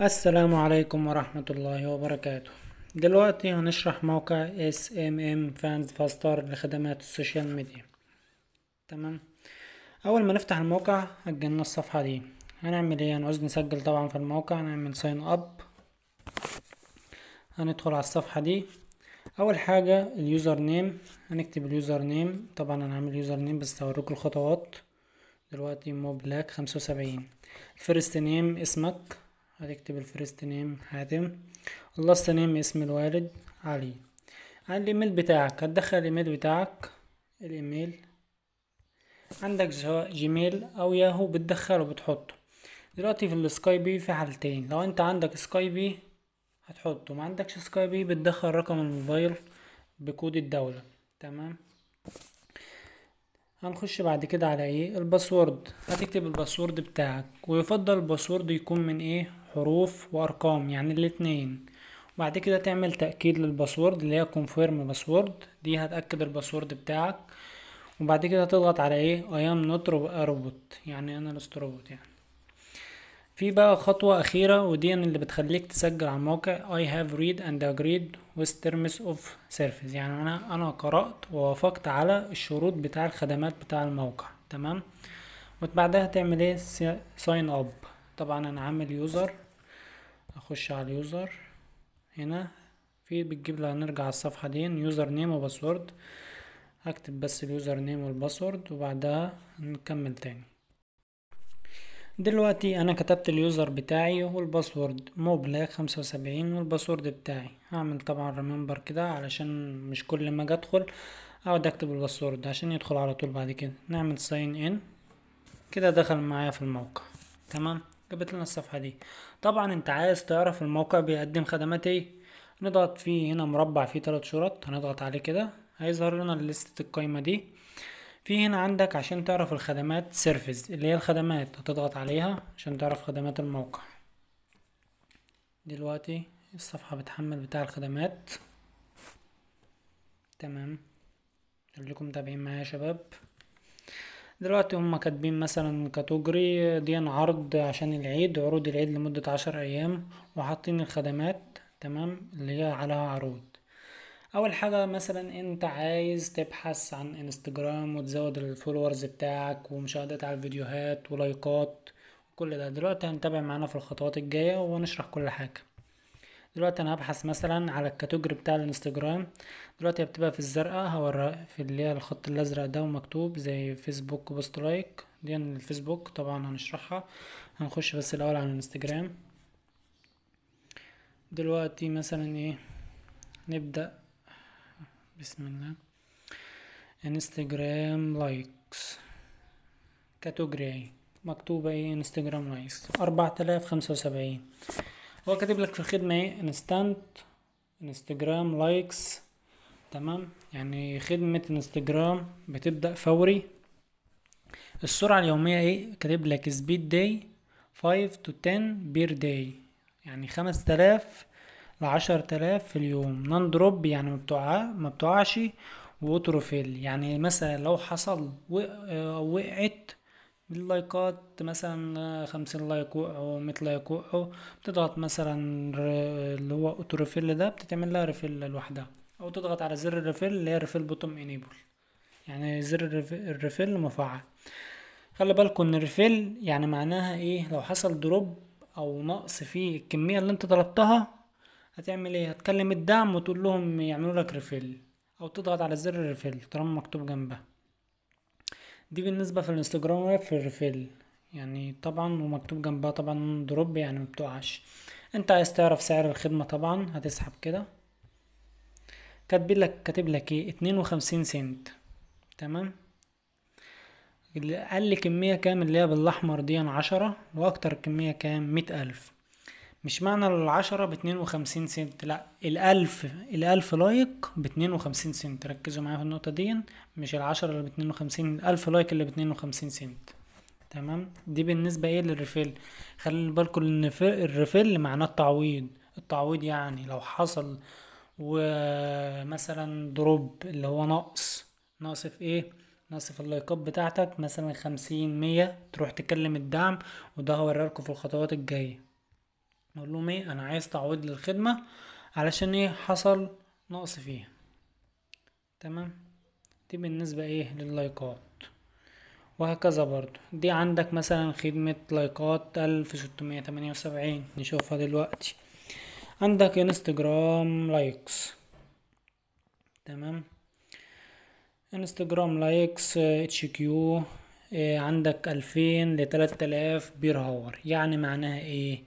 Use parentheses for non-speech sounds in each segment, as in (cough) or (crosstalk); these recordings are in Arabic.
السلام عليكم ورحمة الله وبركاته دلوقتي هنشرح موقع SMM Fans Faster لخدمات السوشيال ميديا تمام أول ما نفتح الموقع هتجيلنا الصفحة دي هنعمل ايه هنعوز نسجل طبعا في الموقع هنعمل ساين اب هندخل على الصفحة دي أول حاجة اليوزر نيم هنكتب اليوزر نيم طبعا أنا هعمل يوزر نيم بس هوريكم الخطوات دلوقتي موبلاك خمسة وسبعين الفيرست نيم اسمك هنكتب الفيرست نيم حاتم اللاست نيم اسم الوالد علي عن الايميل بتاعك هتدخل الايميل بتاعك الايميل عندك سواء جيميل او ياهو بتدخله وبتحطه دلوقتي في السكايبي في حالتين لو انت عندك سكايبي هتحطه ما عندكش سكايبي بتدخل رقم الموبايل بكود الدولة تمام هنخش بعد كده على ايه الباسورد هتكتب الباسورد بتاعك ويفضل الباسورد يكون من ايه حروف وارقام يعني الاتنين وبعد كده تعمل تأكيد للباسورد اللي هي كونفيرم باسورد دي هتأكد الباسورد بتاعك وبعد كده تضغط على ايه اي ام نوت روبوت يعني انا لست روبوت يعني في بقى خطوة أخيرة ودي اللي بتخليك تسجل على الموقع I have read and agreed with terms of service يعني أنا أنا قرأت ووافقت على الشروط بتاع الخدمات بتاع الموقع تمام وبعدها تعمل ايه sign up طبعا أنا عامل يوزر اخش على اليوزر هنا في بتجيب لها نرجع على الصفحة دي يوزر نيم وباسورد اكتب بس اليوزر نيم والباسورد وبعدها نكمل تاني دلوقتي انا كتبت اليوزر بتاعي والباسورد مبلغ خمسة وسبعين والباسورد بتاعي هعمل طبعا ريمبر كده علشان مش كل ما اجي ادخل اقعد اكتب الباسورد عشان يدخل على طول بعد كده نعمل ساين ان كده دخل معايا في الموقع تمام جابت لنا الصفحة دي طبعا انت عايز تعرف الموقع بيقدم خدمات ايه نضغط فيه هنا مربع فيه تلات شرط هنضغط عليه كده هيظهر لنا لستة القايمة دي في هنا عندك عشان تعرف الخدمات سيرفيس اللي هي الخدمات هتضغط عليها عشان تعرف خدمات الموقع دلوقتي الصفحة بتحمل بتاع الخدمات تمام خليكم متابعين معايا يا شباب دلوقتي هم كاتبين مثلا كاتوجري دي عرض عشان العيد عروض العيد لمدة عشر ايام وحاطين الخدمات تمام اللي هي عليها عروض اول حاجة مثلا انت عايز تبحث عن انستجرام وتزود الفولورز بتاعك ومشاهدات على الفيديوهات ولايكات وكل ده دلوقتي هنتابع معانا في الخطوات الجاية ونشرح كل حاجة دلوقتي انا هبحث مثلا على الكاتيجوري بتاع الانستجرام دلوقتي بتبقى في الزرقاء هورا في اللي هي الخط الازرق ده ومكتوب زي فيسبوك بوست لايك دي الفيسبوك طبعا هنشرحها هنخش بس الاول على الانستجرام دلوقتي مثلا ايه نبدأ بسم الله انستجرام لايكس كاتوجري مكتوبة ايه انستجرام لايكس اربعة الاف خمسة وسبعين هو كاتب لك في الخدمة ايه انستانت انستجرام لايكس تمام يعني خدمة انستجرام بتبدأ فوري السرعة اليومية ايه كاتب لك سبيد داي 5 تو 10 بير داي يعني خمس تلاف لعشر تلاف في اليوم نون دروب يعني ما بتوع ما يعني مثلا لو حصل آه، وقعت باللايكات مثلا خمسين لايك وقعوا مية لايك وقعوا بتضغط مثلا اللي هو اوتو ريفيل ده بتتعمل لها ريفيل لوحدها او تضغط على زر الريفيل اللي هي ريفيل بوتوم انيبل يعني زر الريفيل مفعل خلي بالكم ان الريفيل يعني معناها ايه لو حصل دروب او نقص في الكميه اللي انت طلبتها هتعمل ايه هتكلم الدعم وتقول لهم يعملوا لك ريفيل او تضغط على زر الريفيل طالما مكتوب جنبها دي بالنسبة في الانستجرام ولا في الريفيل يعني طبعا ومكتوب جنبها طبعا دروب يعني مبتقعش انت عايز تعرف سعر الخدمة طبعا هتسحب كده كاتبين لك كاتب لك ايه اتنين وخمسين سنت تمام اقل كمية كام اللي هي بالاحمر دي يعني عشرة واكتر كمية كام مئة الف مش معنى العشرة باتنين وخمسين سنت لا الألف الألف لايك باتنين وخمسين سنت ركزوا معايا في النقطة دي مش العشرة اللي باتنين وخمسين الألف لايك اللي باتنين وخمسين سنت تمام دي بالنسبة ايه للريفيل خلي بالكم ان الريفيل معناه التعويض التعويض يعني لو حصل ومثلا دروب اللي هو نقص نقص في ايه نقص في اللايكات بتاعتك مثلا خمسين مية تروح تكلم الدعم وده هوريلكوا في الخطوات الجايه نقول لهم ايه انا عايز تعويض للخدمة علشان ايه حصل نقص فيها تمام دي بالنسبة ايه لللايكات وهكذا برضو دي عندك مثلا خدمة لايكات الف ستمية تمانية وسبعين نشوفها دلوقتي عندك انستجرام لايكس تمام انستجرام لايكس اتش كيو آه، عندك الفين لتلات الاف بير هاور يعني معناها ايه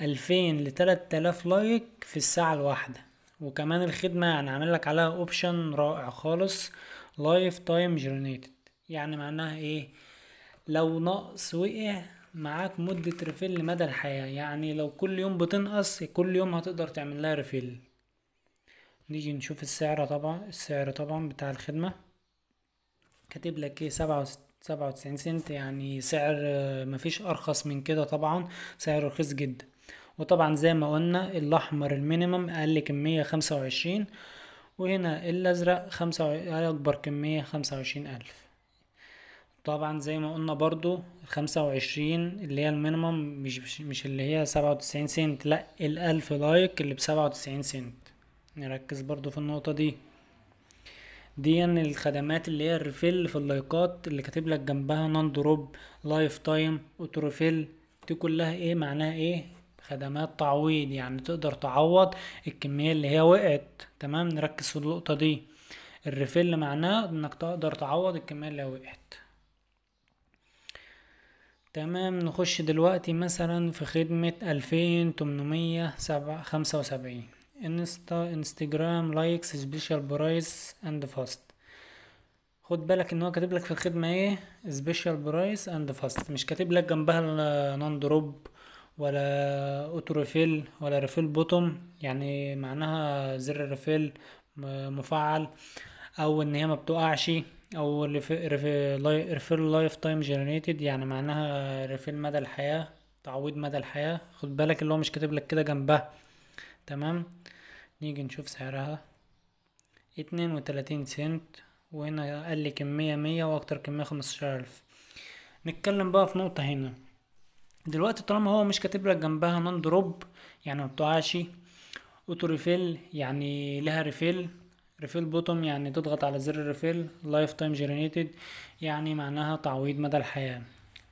2000 ل 3000 لايك في الساعة الواحدة وكمان الخدمة يعني عامل لك عليها اوبشن رائع خالص لايف تايم جيرنيتد يعني معناها ايه لو نقص وقع معاك مدة ريفيل لمدى الحياة يعني لو كل يوم بتنقص كل يوم هتقدر تعمل لها ريفيل نيجي نشوف السعر طبعا السعر طبعا بتاع الخدمة كاتب لك ايه سبعة سبعة وتسعين سنت يعني سعر مفيش ارخص من كده طبعا سعر رخيص جدا وطبعا زي ما قلنا الاحمر المينيمم اقل كمية خمسة وعشرين وهنا الازرق خمسة اكبر كمية خمسة وعشرين الف طبعا زي ما قلنا برضو خمسة وعشرين اللي هي المينيمم مش مش اللي هي سبعة وتسعين سنت لا الالف لايك اللي بسبعة وتسعين سنت نركز برضو في النقطة دي دي ان الخدمات اللي هي الريفيل في اللايكات اللي كاتب لك جنبها نان دروب لايف تايم اوتروفيل دي كلها ايه معناها ايه خدمات تعويض يعني تقدر تعوض الكمية اللي هي وقعت تمام نركز في النقطة دي الريفيل معناه انك تقدر تعوض الكمية اللي وقعت تمام نخش دلوقتي مثلا في خدمة ألفين تمنمية خمسة وسبعين انستا انستجرام لايكس سبيشال برايس اند فاست خد بالك ان هو كاتب لك في الخدمه ايه سبيشال برايس اند فاست مش كاتب لك جنبها النون دروب ولا اوتو ريفيل ولا ريفيل بوتوم يعني معناها زر الريفيل مفعل او ان هي ما بتقعش او ريفيل لايف تايم جنريتد يعني معناها ريفيل مدى الحياه تعويض مدى الحياه خد بالك اللي هو مش كاتب لك كده جنبها تمام نيجي نشوف سعرها اتنين وتلاتين سنت وهنا اقل كميه مية واكتر كميه خمستاشر الف نتكلم بقى في نقطه هنا دلوقتي طالما هو مش كاتب لك جنبها نون دروب يعني ما اوتو ريفيل يعني لها ريفيل ريفيل بوتوم يعني تضغط على زر الريفيل لايف تايم جيرينيتد يعني معناها تعويض مدى الحياه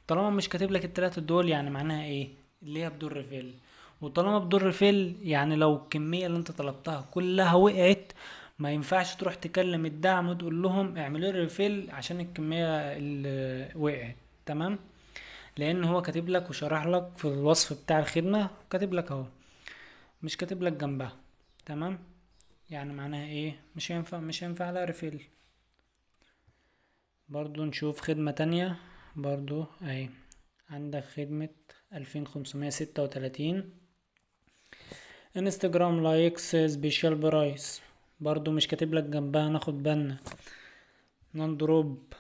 طالما مش كاتب لك التلاتة دول يعني معناها ايه اللي هي بدور ريفيل وطالما بدور ريفيل يعني لو الكميه اللي انت طلبتها كلها وقعت ما ينفعش تروح تكلم الدعم وتقول لهم اعملوا ريفيل عشان الكميه اللي وقعت تمام لان هو كاتب لك وشرح لك في الوصف بتاع الخدمه كاتب لك اهو مش كاتب لك جنبها تمام يعني معناها ايه مش هينفع مش هينفع على ريفيل برضو نشوف خدمه تانية برضو اهي عندك خدمه ألفين خمسمية ستة وتلاتين انستجرام لايكس سبيشال برايس برضو مش كاتب لك جنبها ناخد بالنا نضرب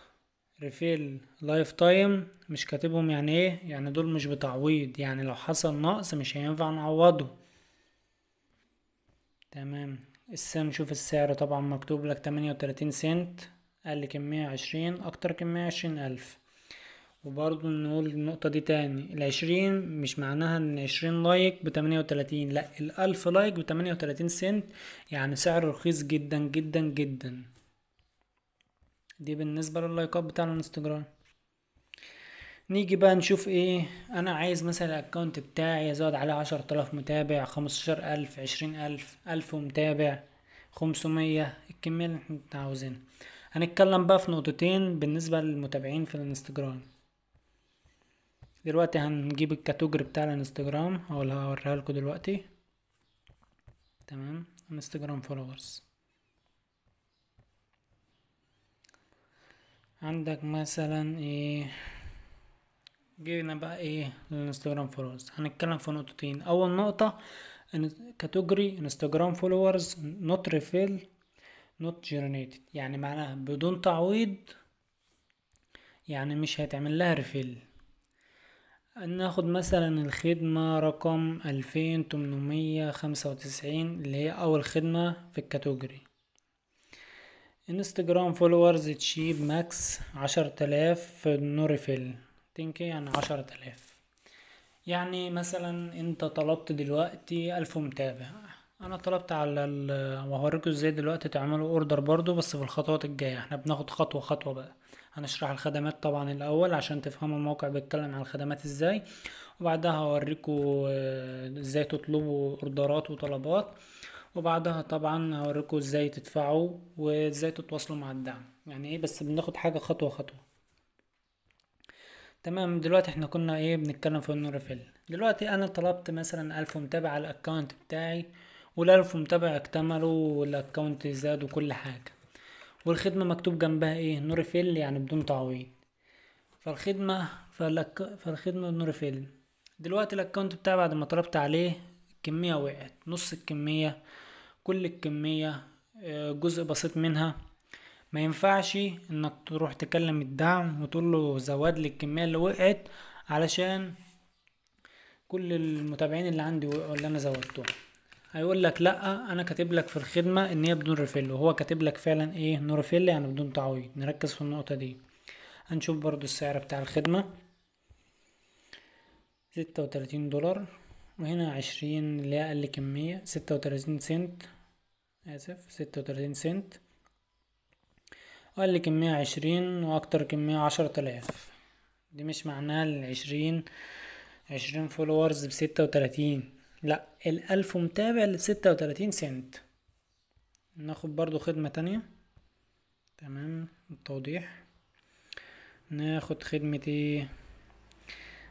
ريفيل لايف تايم مش كاتبهم يعني ايه يعني دول مش بتعويض يعني لو حصل نقص مش هينفع نعوضه تمام السعر شوف السعر طبعا مكتوب لك تمانية وتلاتين سنت اقل كمية عشرين اكتر كمية عشرين الف وبرضو نقول النقطة دي تاني العشرين مش معناها ان عشرين لايك بتمانية وتلاتين لا الالف لايك بتمانية وتلاتين سنت يعني سعر رخيص جدا جدا جدا دي بالنسبة لللايكات بتاع الانستجرام نيجي بقى نشوف ايه انا عايز مثلا الاكونت بتاعي يزود عليه عشر تلاف متابع خمستاشر الف عشرين الف الف متابع خمسمية الكمية اللي احنا عاوزينها هنتكلم بقى في نقطتين بالنسبة للمتابعين في الانستجرام دلوقتي هنجيب الكاتوجري بتاع الانستجرام هقولها هوريها لكم دلوقتي تمام انستجرام فولورز عندك مثلا ايه جينا بقى ايه الانستغرام فولورز هنتكلم في نقطتين اول نقطة كاتيجوري انستجرام فولورز نوت ريفيل نوت جيرنيتد يعني معناها بدون تعويض يعني مش هيتعمل لها ريفيل ناخد مثلا الخدمة رقم الفين تمنمية خمسة وتسعين اللي هي أول خدمة في الكاتيجوري انستجرام فولورز تشيب ماكس عشرة الاف نوريفيل تنكي يعني عشرة الاف يعني مثلا انت طلبت دلوقتي الف متابع انا طلبت على وهوريكم ازاي دلوقتي تعملوا اوردر برضو بس في الخطوات الجايه احنا بناخد خطوه خطوه بقى هنشرح الخدمات طبعا الاول عشان تفهموا الموقع بيتكلم عن الخدمات ازاي وبعدها هوريكو آه، ازاي تطلبوا اوردرات وطلبات وبعدها طبعا هوريكم ازاي تدفعوا وازاي تتواصلوا مع الدعم يعني ايه بس بناخد حاجة خطوة خطوة تمام دلوقتي احنا كنا ايه بنتكلم في النورفيل دلوقتي انا طلبت مثلا الف متابع على الاكونت بتاعي والالف متابع اكتملوا والاكونت زاد وكل حاجة والخدمة مكتوب جنبها ايه نورفيل يعني بدون تعويض فالخدمة فالك... فالخدمة نورفيل دلوقتي الاكونت بتاعي بعد ما طلبت عليه الكمية وقعت نص الكمية كل الكمية آه، جزء بسيط منها ما ينفعش انك تروح تكلم الدعم وتقول له زود لي الكمية اللي وقعت علشان كل المتابعين اللي عندي اللي انا زودتهم هيقول لك لا انا كاتب لك في الخدمه ان هي بدون ريفيل وهو كاتب لك فعلا ايه نو ريفيل يعني بدون تعويض نركز في النقطه دي هنشوف برضو السعر بتاع الخدمه ستة وتلاتين دولار وهنا عشرين اللي هي اقل كميه ستة وتلاتين سنت آسف ستة وتلاتين سنت اقل كمية عشرين وأكتر كمية عشرة آلاف دي مش معناها العشرين عشرين فولورز بستة وتلاتين لأ الألف متابع لستة وتلاتين سنت ناخد برضو خدمة تانية تمام التوضيح ناخد خدمة ايه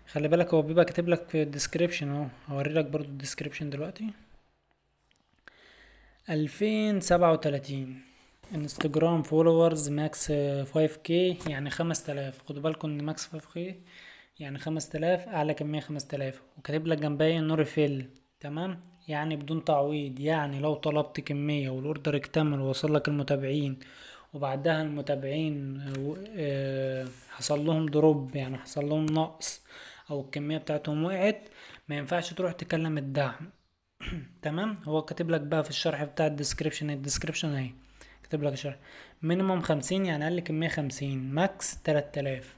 خلي بالك هو بيبقى كاتب لك في الديسكريبشن اهو هوري لك برضو الديسكريبشن دلوقتي 2037 انستجرام فولورز ماكس 5k يعني 5000 خدوا بالكم ان ماكس 5k يعني 5000 اعلى كميه 5000 وكاتب لك جنبها نور فيل تمام يعني بدون تعويض يعني لو طلبت كميه والاوردر اكتمل ووصل لك المتابعين وبعدها المتابعين آه، حصل لهم دروب يعني حصل لهم نقص او الكميه بتاعتهم وقعت ما ينفعش تروح تكلم الدعم (clears throat) تمام هو كاتب لك بقى في الشرح بتاع الديسكريبشن الديسكريبشن اهي كاتب لك الشرح مينيموم 50 يعني اقل كميه 50 ماكس 3000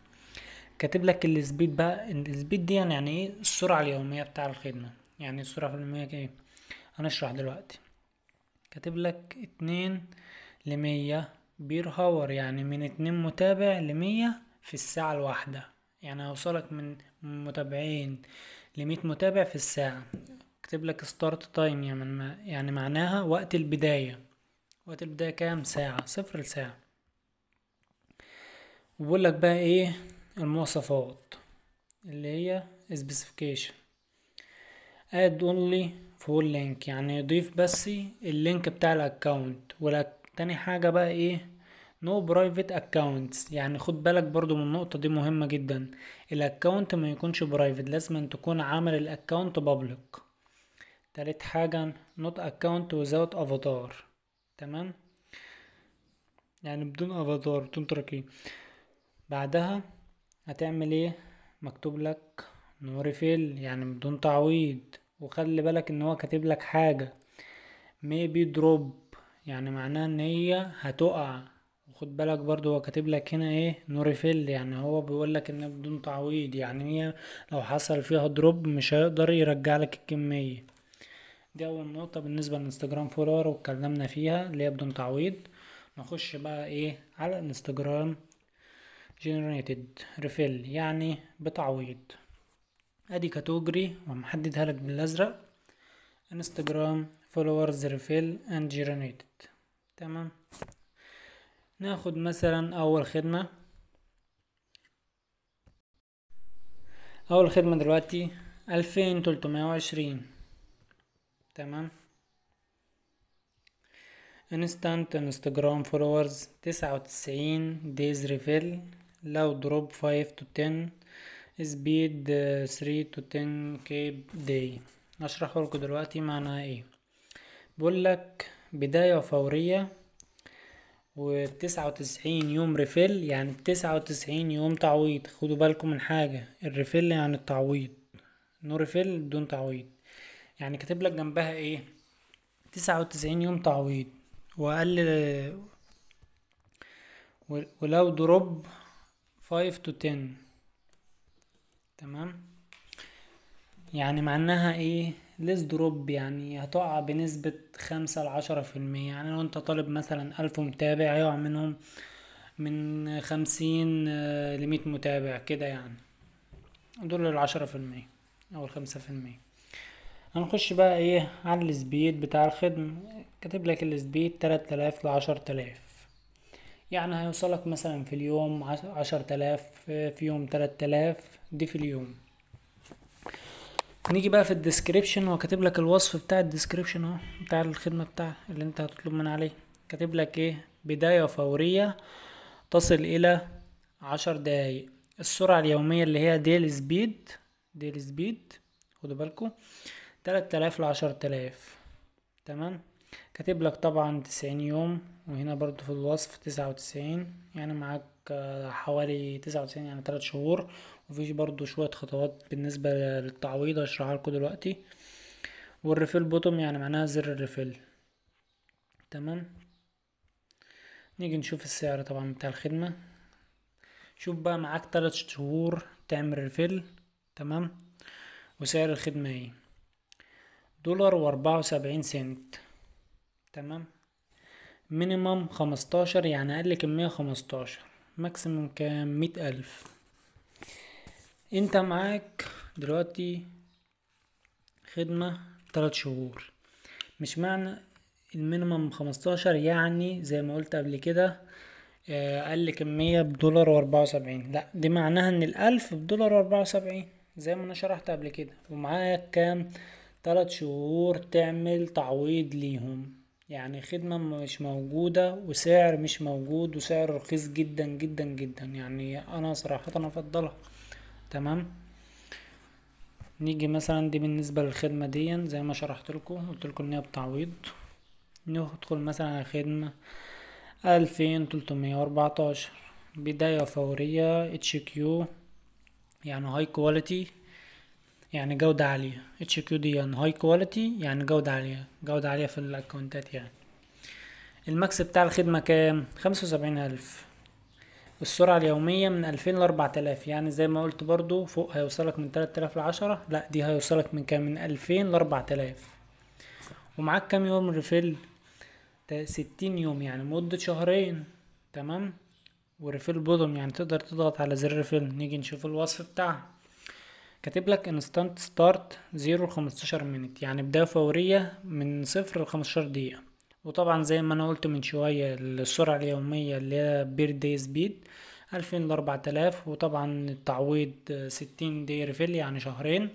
كاتب لك السبيد بقى السبيد دي يعني, يعني ايه السرعه اليوميه بتاع الخدمه يعني السرعه في اليوميه ايه هنشرح دلوقتي كاتب لك اتنين لمية بير هاور يعني من اتنين متابع لمية في الساعة الواحدة يعني هوصلك من متابعين لمية متابع في الساعة اكتب لك ستارت تايم يعني ما يعني معناها وقت البداية وقت البداية كام ساعة صفر لساعة وبقول لك بقى ايه المواصفات اللي هي specification add only full link يعني يضيف بس اللينك بتاع الاكونت ولك تاني حاجة بقى ايه نو برايفت اكونتس يعني خد بالك برضو من النقطة دي مهمة جدا الاكونت ما يكونش برايفت لازم أن تكون عامل الاكونت بابليك تالت حاجة not account without avatar تمام يعني بدون افاتار بدون تركي بعدها هتعمل ايه مكتوب لك نوريفيل يعني بدون تعويض وخلي بالك ان هو كاتب لك حاجة maybe drop يعني معناها ان هي هتقع وخد بالك برضو هو كاتب لك هنا ايه نوريفيل يعني هو بيقول لك ان بدون تعويض يعني هي لو حصل فيها دروب مش هيقدر يرجع لك الكمية دي اول نقطة بالنسبة للانستجرام فولور واتكلمنا فيها اللي هي بدون تعويض نخش بقى ايه على الانستجرام جنريتد ريفيل يعني بتعويض ادي كاتوجري ومحددها لك بالازرق انستجرام فولورز ريفيل اند جنريتد تمام ناخد مثلا اول خدمة اول خدمة دلوقتي الفين تلتمية وعشرين تمام انستانت انستجرام فولورز تسعة وتسعين دايز ريفيل لو دروب فايف تو تن سبيد ثري تو تن كي داي اشرح لكم دلوقتي معناها ايه بقولك بداية فورية وتسعة وتسعين يوم ريفيل يعني تسعة وتسعين يوم تعويض خدوا بالكم من حاجة الريفيل يعني التعويض نو ريفيل دون تعويض يعني كاتب لك جنبها ايه تسعة وتسعين يوم تعويض واقل ولو دروب 5 to 10 تمام يعني معناها ايه ليس دروب يعني هتقع بنسبة خمسة لعشرة في المية يعني لو انت طالب مثلا ألف متابع هيقع منهم من خمسين آه، لمية متابع كده يعني دول العشرة في المية أو الخمسة في المية هنخش بقى ايه على السبيد بتاع الخدمة كاتب لك السبيد 3000 ل 10000 يعني هيوصلك مثلا في اليوم 10000 في يوم 3000 دي في اليوم نيجي بقى في الديسكريبشن هو كاتب لك الوصف بتاع الديسكريبشن اهو بتاع الخدمه بتاع اللي انت هتطلب من عليه كاتب لك ايه بدايه فوريه تصل الى عشر دقايق السرعه اليوميه اللي هي ديل سبيد ديل سبيد خدوا بالكم تلات تلاف لعشر تلاف تمام كاتب لك طبعا تسعين يوم وهنا برضو في الوصف تسعة وتسعين يعني معاك آه، حوالي تسعة وتسعين يعني تلات شهور وفيش برضو شوية خطوات بالنسبة للتعويض هشرحها لكم دلوقتي والريفيل بوتوم يعني معناها زر الريفيل تمام نيجي نشوف السعر طبعا بتاع الخدمة شوف بقى معاك تلات شهور تعمل ريفيل تمام وسعر الخدمة ايه دولار واربعة وسبعين سنت تمام مينيمم خمستاشر يعني اقل كمية خمستاشر ماكسيمم كام مية الف انت معاك دلوقتي خدمة تلات شهور مش معنى المينيمم خمستاشر يعني زي ما قلت قبل كده آه، اقل كمية بدولار واربعة وسبعين لا دي معناها ان الالف بدولار واربعة وسبعين زي ما انا شرحت قبل كده ومعاك كام ثلاث شهور تعمل تعويض ليهم يعني خدمة مش موجودة وسعر مش موجود وسعر رخيص جدا جدا جدا يعني انا صراحة افضلها تمام نيجي مثلا دي بالنسبة للخدمة دي زي ما شرحت لكم قلت لكم ان هي بتعويض ندخل مثلا على خدمة ألفين تلتمية وأربعتاشر بداية فورية اتش كيو يعني هاي كواليتي يعني جودة عالية اتش كيو دي يعني هاي كواليتي يعني جودة عالية جودة عالية في الاكونتات يعني الماكس بتاع الخدمة كام خمسة وسبعين ألف السرعة اليومية من ألفين لأربعة آلاف يعني زي ما قلت برضو فوق هيوصلك من تلات آلاف لعشرة لا دي هيوصلك من كام من ألفين لأربعة آلاف ومعاك كام يوم ريفيل ستين يوم يعني مدة شهرين تمام وريفيل بودم يعني تقدر تضغط على زر ريفيل نيجي نشوف الوصف بتاعها كاتب لك انستانت ستارت 0 ل 15 مينت يعني بداية فورية من صفر ل 15 دقيقة وطبعا زي ما انا قلت من شوية السرعة اليومية اللي هي بير دي سبيد 2000 ل 4000 وطبعا التعويض 60 دي ريفيل يعني شهرين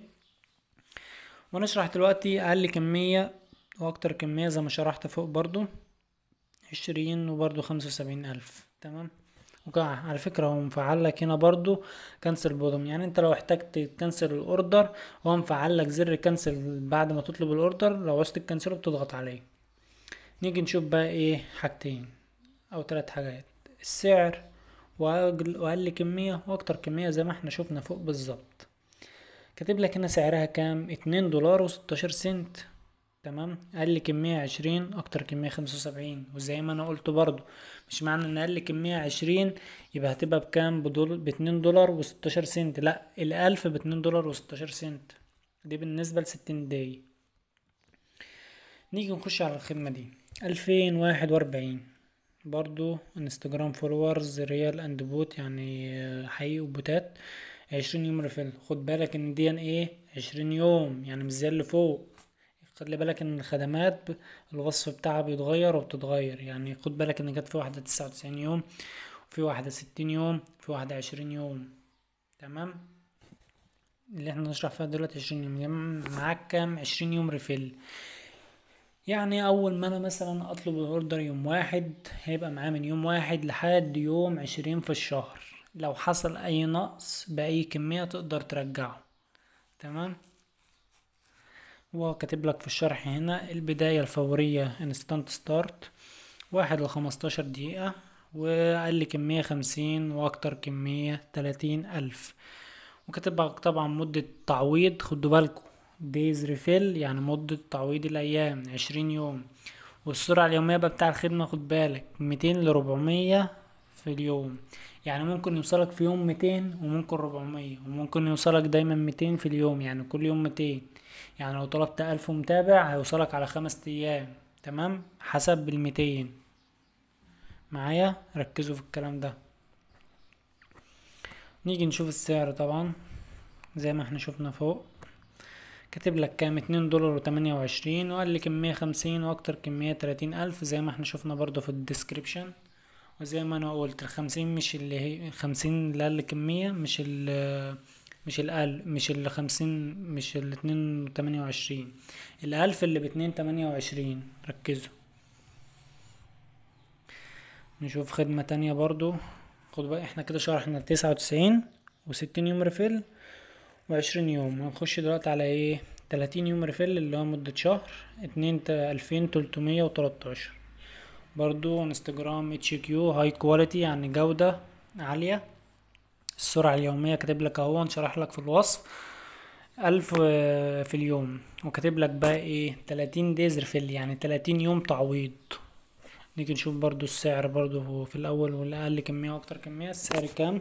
ونشرح دلوقتي اقل كمية واكتر كمية زي ما شرحت فوق برضو عشرين وبرضو خمسة وسبعين الف تمام ممكن على فكرة هو مفعل لك هنا برضو كنسل بوتوم يعني انت لو احتجت تكنسل الاوردر هو مفعل لك زر كنسل بعد ما تطلب الاوردر لو عوزت تكنسله بتضغط عليه نيجي نشوف بقى ايه حاجتين او ثلاث حاجات السعر واقل كمية واكتر كمية زي ما احنا شفنا فوق بالظبط كاتب لك هنا سعرها كام اتنين دولار وستاشر سنت تمام اقل كمية عشرين اكتر كمية خمسة وسبعين وزي ما انا قلت برضو مش معنى ان اقل كمية عشرين يبقى هتبقى بكام بدول باتنين دولار وستاشر سنت لا الالف باتنين دولار وستاشر سنت دي بالنسبة لستين دقايق نيجي نخش على الخدمة دي الفين واحد واربعين برضو انستجرام فولورز ريال اند بوت يعني حقيقي وبوتات عشرين يوم ريفيل خد بالك ان دي ان ايه عشرين يوم يعني مش زي اللي فوق خلي بالك ان الخدمات الوصف بتاعها بيتغير وبتتغير يعني خد بالك ان كانت في واحدة تسعة وتسعين يوم وفي واحدة ستين يوم وفي واحدة عشرين يوم تمام اللي احنا نشرح فيها دلوقتي عشرين يوم يعني معاك كام عشرين يوم ريفيل يعني اول ما انا مثلا اطلب الاوردر يوم واحد هيبقى معاه من يوم واحد لحد يوم عشرين في الشهر لو حصل اي نقص باي كمية تقدر ترجعه تمام وكاتب لك في الشرح هنا البداية الفورية انستانت ستارت واحد لخمستاشر دقيقة وأقل كمية خمسين وأكتر كمية تلاتين ألف وكاتب لك طبعا مدة تعويض خدوا بالكوا دايز ريفيل يعني مدة تعويض الأيام عشرين يوم والسرعة اليومية بقى بتاع الخدمة خد بالك ميتين لربعمية في اليوم يعني ممكن يوصلك في يوم ميتين وممكن ربعمية وممكن يوصلك دايما ميتين في اليوم يعني كل يوم ميتين يعني لو طلبت ألف متابع هيوصلك على خمس أيام تمام حسب الميتين معايا ركزوا في الكلام ده نيجي نشوف السعر طبعا زي ما احنا شفنا فوق كاتب لك كام اتنين دولار وتمانية وعشرين واقل كمية خمسين واكتر كمية تلاتين الف زي ما احنا شفنا برضو في الديسكريبشن وزي ما انا قلت الخمسين مش اللي هي الخمسين اللي اقل كمية مش اللي مش الألف مش الخمسين مش الاتنين 228 وعشرين الألف اللي باتنين 228 وعشرين ركزوا نشوف خدمة تانية برضو خد بقى احنا كده شرحنا تسعة وتسعين وستين يوم ريفيل وعشرين يوم هنخش دلوقتي على ايه تلاتين يوم ريفيل اللي هو مدة شهر اتنين الفين تلتمية وتلاتاشر برضو انستجرام اتش كيو هاي كواليتي يعني جودة عالية السرعة اليومية كاتب لك اهو شرح لك في الوصف ألف آه، في اليوم وكاتب لك بقى ايه تلاتين دايز ريفيل يعني تلاتين يوم تعويض نيجي نشوف برضو السعر برضو في الأول والأقل كمية وأكتر كمية السعر كام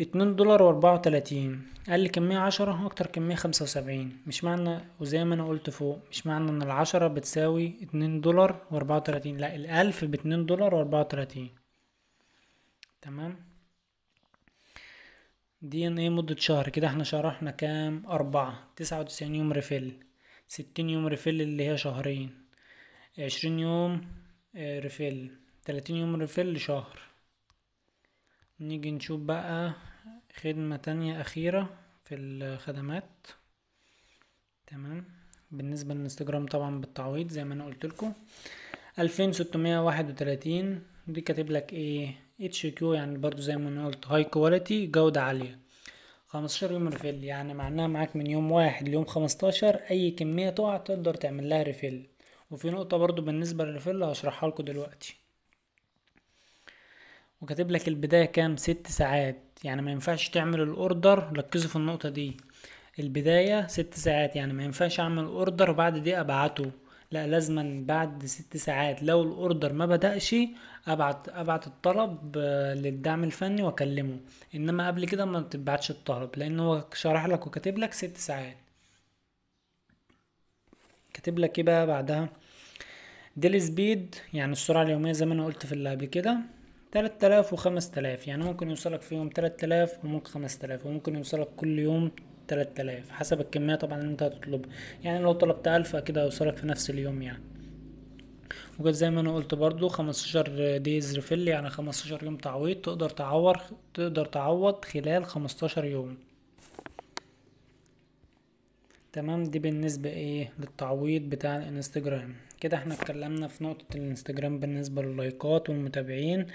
اتنين دولار وأربعة وتلاتين أقل كمية عشرة أكتر كمية خمسة وسبعين مش معنى وزي ما أنا قلت فوق مش معنى إن العشرة بتساوي اتنين دولار وأربعة وتلاتين لأ الألف باتنين دولار وأربعة وتلاتين تمام دي ان ايه مدة شهر كده احنا شرحنا كام اربعة تسعة وتسعين يوم ريفيل ستين يوم ريفيل اللي هي شهرين عشرين يوم آه، ريفيل تلاتين يوم ريفيل شهر نيجي نشوف بقى خدمة تانية اخيرة في الخدمات تمام بالنسبة للانستجرام طبعا بالتعويض زي ما انا قلت لكم الفين ستمية واحد وتلاتين دي كاتب لك ايه اتش كيو يعني برضو زي ما انا قلت هاي كواليتي جودة عالية خمستاشر يوم ريفيل يعني معناها معاك من يوم واحد ليوم خمستاشر اي كمية تقع تقدر تعمل لها ريفيل وفي نقطة برضو بالنسبة للريفيل هشرحها لكم دلوقتي وكاتب لك البداية كام ست ساعات يعني ما ينفعش تعمل الاوردر ركزوا في النقطة دي البداية ست ساعات يعني ما ينفعش اعمل اوردر وبعد دي ابعته لا لازما بعد ست ساعات لو الاوردر ما بدأش ابعت ابعت الطلب آه، للدعم الفني واكلمه انما قبل كده ما تبعتش الطلب لان هو شرح لك وكاتب لك ست ساعات كاتب لك ايه بقى بعدها ديل سبيد يعني السرعة اليومية زي ما انا قلت في اللي قبل كده تلات تلاف وخمس تلاف يعني ممكن يوصلك في يوم تلات تلاف وممكن خمس تلاف وممكن يوصلك كل يوم 3000 حسب الكمية طبعا اللي انت هتطلبها يعني لو طلبت ألف اكيد هيوصلك في نفس اليوم يعني وكان زي ما انا قلت برضو 15 دايز ريفيل يعني 15 يوم تعويض تقدر تعور تقدر تعوض خلال 15 يوم تمام دي بالنسبة ايه للتعويض بتاع الانستجرام كده احنا اتكلمنا في نقطة الانستجرام بالنسبة لللايكات والمتابعين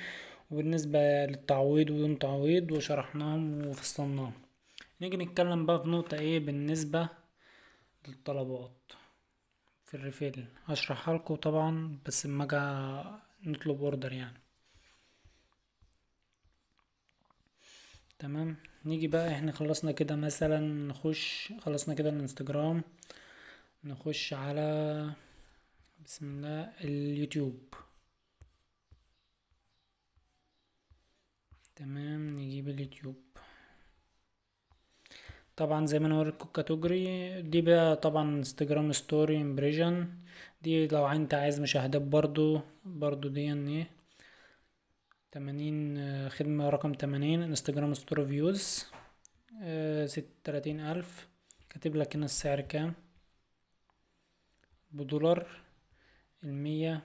وبالنسبة للتعويض ودون تعويض وشرحناهم وفصلناهم نيجي نتكلم بقى في نقطة ايه بالنسبة للطلبات في الريفيل هشرحها لكم طبعا بس اما اجي نطلب اوردر يعني تمام نيجي بقى احنا خلصنا كده مثلا نخش خلصنا كده الانستجرام نخش على بسم الله اليوتيوب تمام نجيب اليوتيوب طبعا زي ما انا وريتكم الكاتيجوري دي بقى طبعا انستجرام ستوري امبريشن دي لو انت عايز مشاهدات برضو برضو دي ان ايه تمانين خدمة رقم تمانين انستجرام ستوري فيوز ست تلاتين الف كاتب لك هنا السعر كام بدولار المية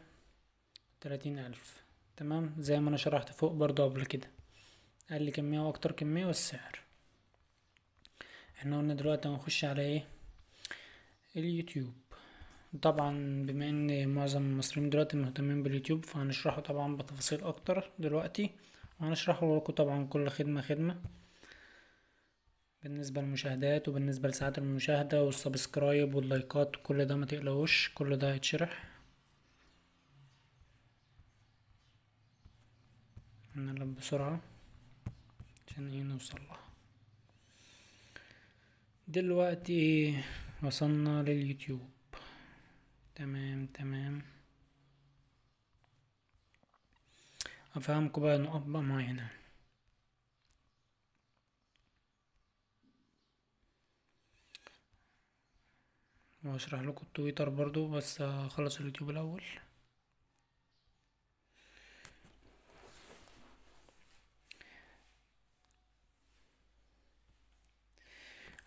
تلاتين الف تمام زي ما انا شرحت فوق برضو قبل كده اقل كمية واكتر كمية والسعر احنا قلنا دلوقتي هنخش على ايه اليوتيوب طبعا بما ان معظم المصريين دلوقتي مهتمين باليوتيوب فهنشرحه طبعا بتفاصيل اكتر دلوقتي وهنشرحه لكم طبعا كل خدمة خدمة بالنسبة للمشاهدات وبالنسبة لساعات المشاهدة والسبسكرايب واللايكات كل ده ما تقلقوش كل ده هيتشرح هنقلب بسرعة عشان ايه نوصل لها دلوقتي وصلنا لليوتيوب تمام تمام افهمكم بقى نقطة معينة واشرح لكم التويتر برضو بس خلص اليوتيوب الاول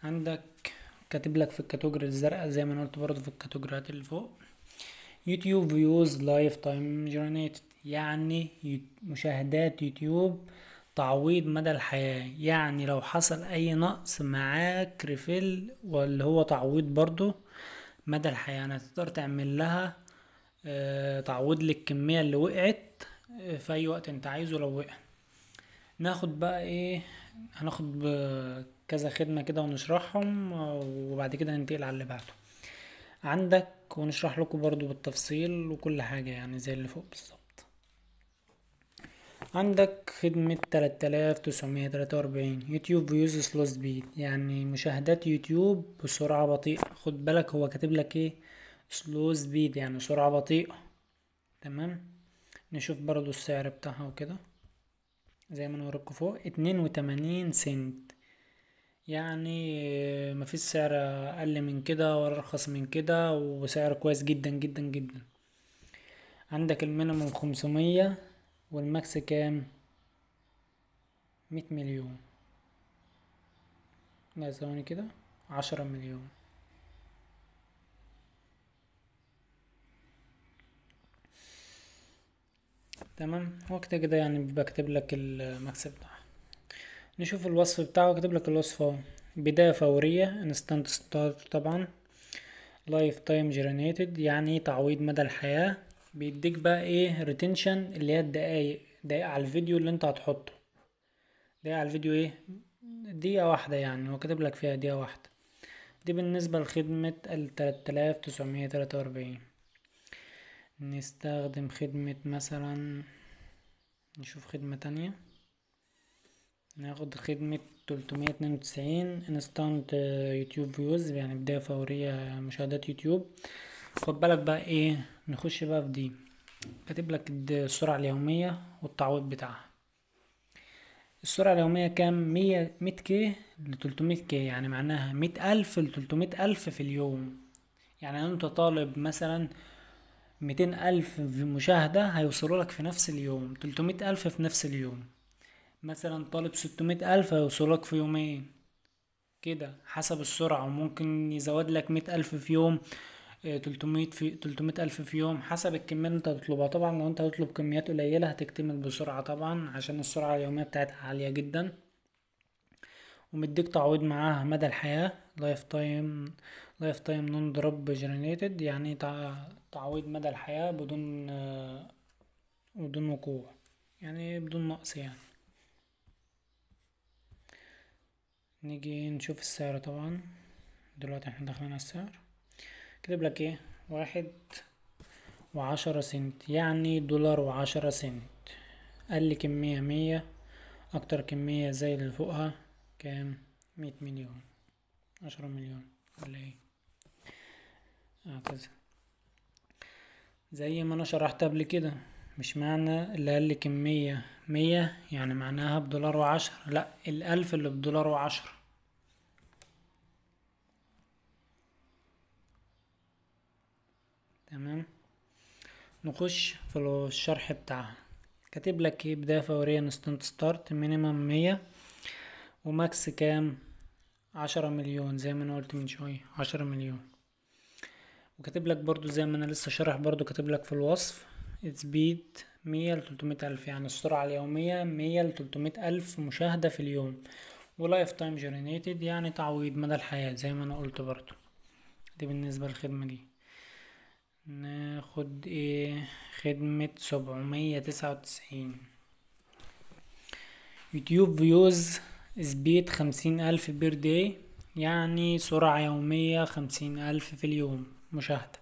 عندك كاتب لك في الكاتوجري الزرقاء زي ما انا قلت برضو في الكاتوجريات اللي فوق يوتيوب فيوز لايف تايم جيرنيتد يعني مشاهدات يوتيوب تعويض مدى الحياة يعني لو حصل أي نقص معاك ريفيل واللي هو تعويض برضو مدى الحياة يعني تقدر تعمل لها آه، تعويض للكمية اللي وقعت آه، في أي وقت أنت عايزه لو وقع ناخد بقى إيه هناخد كذا خدمة كده ونشرحهم وبعد كده هننتقل على اللي بعده عندك ونشرح لكم برضو بالتفصيل وكل حاجة يعني زي اللي فوق بالظبط عندك خدمة 3943 يوتيوب فيوز سلو سبيد يعني مشاهدات يوتيوب بسرعة بطيئة خد بالك هو كاتب لك ايه سلو سبيد يعني سرعة بطيئة تمام نشوف برضو السعر بتاعها وكده زي ما انا فوق اتنين وتمانين سنت يعني مفيش سعر اقل من كده ولا ارخص من كده وسعر كويس جدا جدا جدا عندك المينيموم 500 والماكس كام مية مليون لا ثواني كده عشرة مليون تمام وقت كده يعني بكتب لك المكسب ده نشوف الوصف بتاعه كاتب لك الوصف اهو بداية فورية انستنت ستارت طبعا لايف تايم generated يعني تعويض مدى الحياة بيديك بقى ايه ريتنشن اللي هي الدقايق دقايق على الفيديو اللي انت هتحطه دقايق على الفيديو ايه دقيقة واحدة يعني هو كاتب لك فيها دقيقة واحدة دي بالنسبة لخدمة ال 3943 تسعمية تلاتة وأربعين نستخدم خدمة مثلا نشوف خدمة تانية هناخد خدمة 392 انستانت يوتيوب فيوز يعني بداية فورية آه، مشاهدات يوتيوب خد بالك بقى ايه نخش بقى في دي كاتب لك السرعة اليومية والتعويض بتاعها السرعة اليومية كام مية مية كي لتلتمية كي يعني معناها مية ألف لتلتمية ألف في اليوم يعني أنت طالب مثلا ميتين ألف في مشاهدة هيوصلوا لك في نفس اليوم تلتمية ألف في نفس اليوم مثلا طالب ستمائة ألف هيوصلك في يومين كده حسب السرعة وممكن يزود لك مائة ألف في يوم آه، تلتمائة في تلتمية ألف في يوم حسب الكمية اللي انت هتطلبها طبعا لو انت هتطلب كميات قليلة هتكتمل بسرعة طبعا عشان السرعة اليومية بتاعتها عالية جدا ومديك تعويض معاها مدى الحياة لايف تايم لايف تايم نون دروب جنريتد يعني تعويض مدى الحياة بدون آه، بدون وقوع يعني بدون نقص يعني نيجي نشوف السعر طبعا دلوقتي احنا داخلين على السعر كتب لك ايه واحد وعشرة سنت يعني دولار وعشرة سنت أقل كمية مية أكتر كمية زي اللي فوقها كام مية مليون عشرة مليون ولا ايه هكذا زي ما انا شرحت قبل كده مش معنى اللي أقل كمية مية يعني معناها بدولار وعشرة لأ الألف اللي بدولار وعشرة تمام نخش في الشرح بتاعها كاتب لك ايه بداية فورية نستنت ستارت مينيمم مية وماكس كام عشرة مليون زي ما انا قلت من شوية عشرة مليون وكاتب لك برضو زي ما انا لسه شارح برضو كاتب لك في الوصف سبيد مية لتلتمية ألف يعني السرعة اليومية مية لتلتمية ألف مشاهدة في اليوم ولايف تايم جرينيتد يعني تعويض مدى الحياة زي ما أنا قلت برضو دي بالنسبة للخدمة دي ناخد ايه خدمة سبعمية تسعة وتسعين يوتيوب فيوز سبيد خمسين ألف بير داي يعني سرعة يومية خمسين ألف في اليوم مشاهدة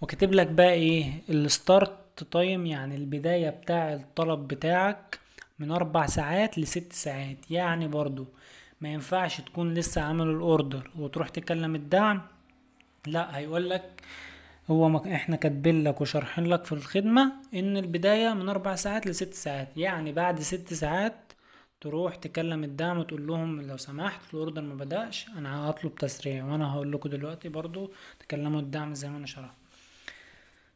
وكاتب لك بقى ايه الستارت تايم يعني البداية بتاع الطلب بتاعك من أربع ساعات لست ساعات يعني برضو ما ينفعش تكون لسه عامل الاوردر وتروح تكلم الدعم لا هيقولك هو ما احنا كاتبين لك وشرحين لك في الخدمة ان البداية من اربع ساعات لست ساعات يعني بعد ست ساعات تروح تكلم الدعم وتقول لهم لو سمحت الاوردر ما بدأش انا هطلب تسريع وانا هقول لكم دلوقتي برضو تكلموا الدعم زي ما انا شرحت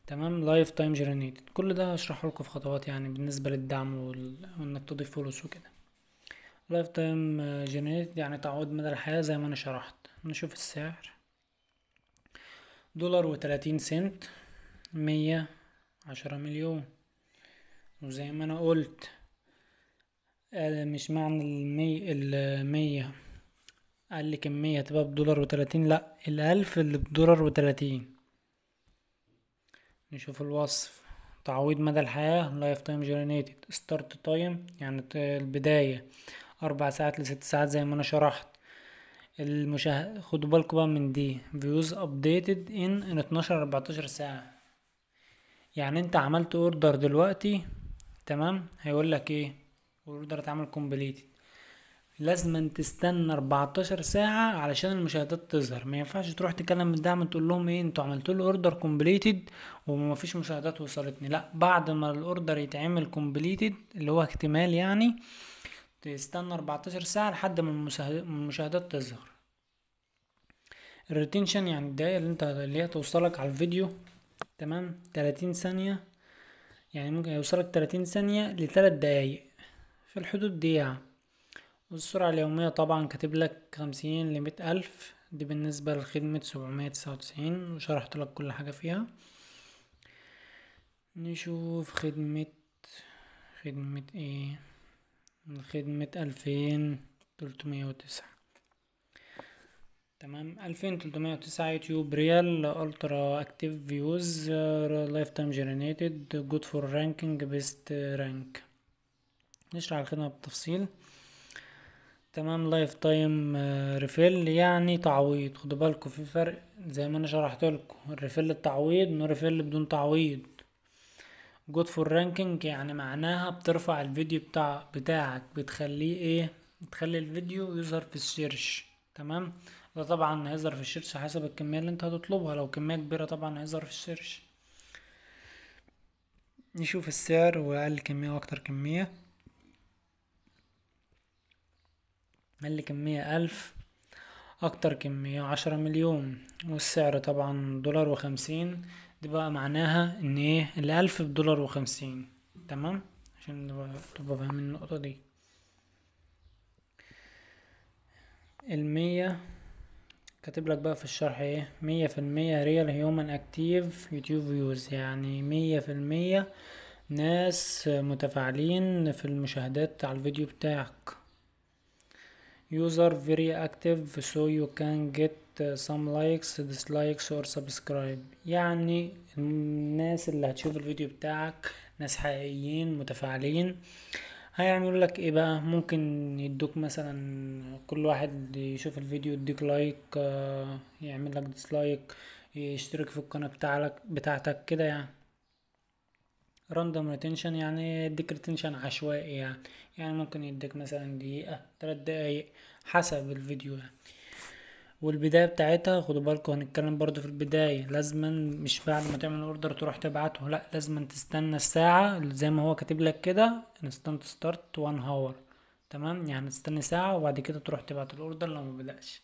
تمام لايف تايم جيرانيتد كل ده هشرحه لكم في خطوات يعني بالنسبه للدعم وانك تضيف فلوس وكده لايف تايم جيرانيتد يعني تعود مدى الحياه زي ما انا شرحت نشوف السعر دولار وتلاتين سنت مية عشرة مليون وزي ما انا قلت آه، مش معنى المي المية قال لي كمية تبقى بدولار وتلاتين لا الألف اللي بدولار وتلاتين نشوف الوصف تعويض مدى الحياة لايف تايم جرينيتد ستارت تايم يعني البداية أربع ساعات لست ساعات زي ما أنا شرحت المشاهد خدوا بالكم بقى من دي فيوز ابديتد ان 12 14 ساعة يعني انت عملت اوردر دلوقتي تمام هيقول لك ايه الاوردر اتعمل كومبليتد لازم تستنى 14 ساعة علشان المشاهدات تظهر ما ينفعش تروح تكلم الدعم تقول لهم ايه انتوا عملتوا له اوردر كومبليتد ومفيش مشاهدات وصلتني لا بعد ما الاوردر يتعمل كومبليتد اللي هو اكتمال يعني تستنى 14 ساعة لحد ما المشاهدات تظهر الريتنشن يعني الدقايق اللي انت اللي هي توصلك على الفيديو تمام 30 ثانية يعني ممكن يوصلك 30 ثانية لتلات دقايق في الحدود دي يعني والسرعة اليومية طبعا كاتب لك خمسين لمئة ألف دي بالنسبة لخدمة سبعمية تسعة وتسعين وشرحت لك كل حاجة فيها نشوف خدمة خدمة ايه خدمة ألفين تلتمية وتسعة تمام ألفين تلتمية وتسعة يوتيوب ريال ألترا أكتيف فيوز لايف تايم جينيريتد جود فور رانكينج بيست رانك نشرح الخدمة بالتفصيل تمام لايف تايم آه، ريفيل يعني تعويض خدوا بالكم في فرق زي ما انا شرحت لكم الريفيل التعويض انه ريفيل بدون تعويض جود فور رانكينج يعني معناها بترفع الفيديو بتاع بتاعك بتخليه ايه بتخلي الفيديو يظهر في السيرش تمام ده طبعا هيظهر في السيرش حسب الكميه اللي انت هتطلبها لو كميه كبيره طبعا هيظهر في السيرش نشوف السعر واقل كميه واكتر كميه ملي كمية ألف أكتر كمية عشرة مليون والسعر طبعا دولار وخمسين دي بقى معناها إن إيه الألف بدولار وخمسين تمام عشان تبقى فاهمين النقطة دي المية كاتب لك بقى في الشرح ايه مية في المية ريال هيومن اكتيف يوتيوب فيوز يعني مية في المية ناس متفاعلين في المشاهدات على الفيديو بتاعك user very active so you can get uh, some likes dislikes or subscribe يعني الناس اللي هتشوف الفيديو بتاعك ناس حقيقيين متفاعلين هيعملوا لك ايه بقى ممكن يدوك مثلا كل واحد يشوف الفيديو يديك لايك آه، يعمل لك ديسلايك يشترك في القناة بتاعتك بتاعتك كده يعني راندوم ريتنشن يعني يديك ريتنشن عشوائي يعني يعني ممكن يديك مثلا دقيقة تلات دقايق حسب الفيديو يعني والبداية بتاعتها خدوا بالكم هنتكلم برضو في البداية لازما مش بعد ما تعمل اوردر تروح تبعته لا لازما تستنى الساعة زي ما هو كاتب لك كده انستنت ستارت وان هاور تمام يعني تستنى ساعة وبعد كده تروح تبعت الاوردر لو مبدأش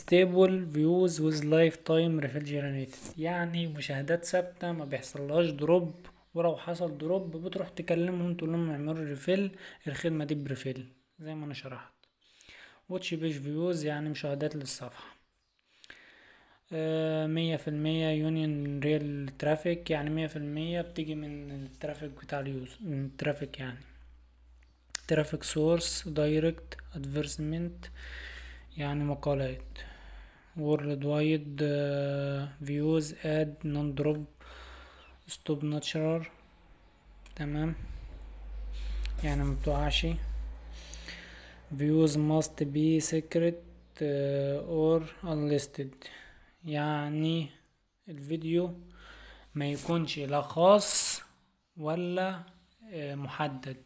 stable views with lifetime refrigerated يعني مشاهدات ثابتة ما بيحصلهاش دروب ولو حصل دروب بتروح تكلمهم تقول لهم اعملوا ريفيل الخدمة دي بريفيل زي ما انا شرحت واتش بيج فيوز يعني مشاهدات للصفحة آه، مية في المية يونيون ريل ترافيك يعني مية في المية بتيجي من الترافيك بتاع اليوز من الترافيك يعني ترافيك سورس دايركت ادفرسمنت يعني مقالات وورلد وايد فيوز اد نون دروب ستوب ناتشرال تمام يعني ما بتقعش فيوز ماست بي سيكريت اور انليستد يعني الفيديو ما يكونش لا خاص ولا آه، محدد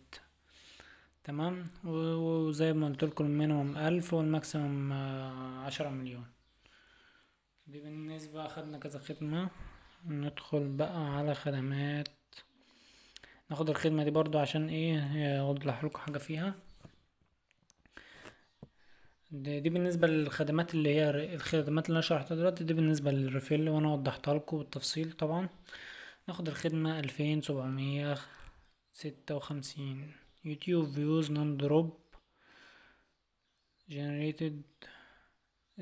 تمام وزي ما قلت لكم المينيمم ألف والماكسيموم آه، عشرة مليون دي بالنسبة خدنا كذا خدمة ندخل بقى على خدمات ناخد الخدمة دي برضو عشان ايه اوضح لكم حاجة فيها دي بالنسبة للخدمات اللي هي الخدمات اللي انا شرحتها دلوقتي دي بالنسبة للريفيل وانا وضحتها لكم بالتفصيل طبعا ناخد الخدمة الفين سبعمية ستة وخمسين يوتيوب فيوز نون دروب جنريتد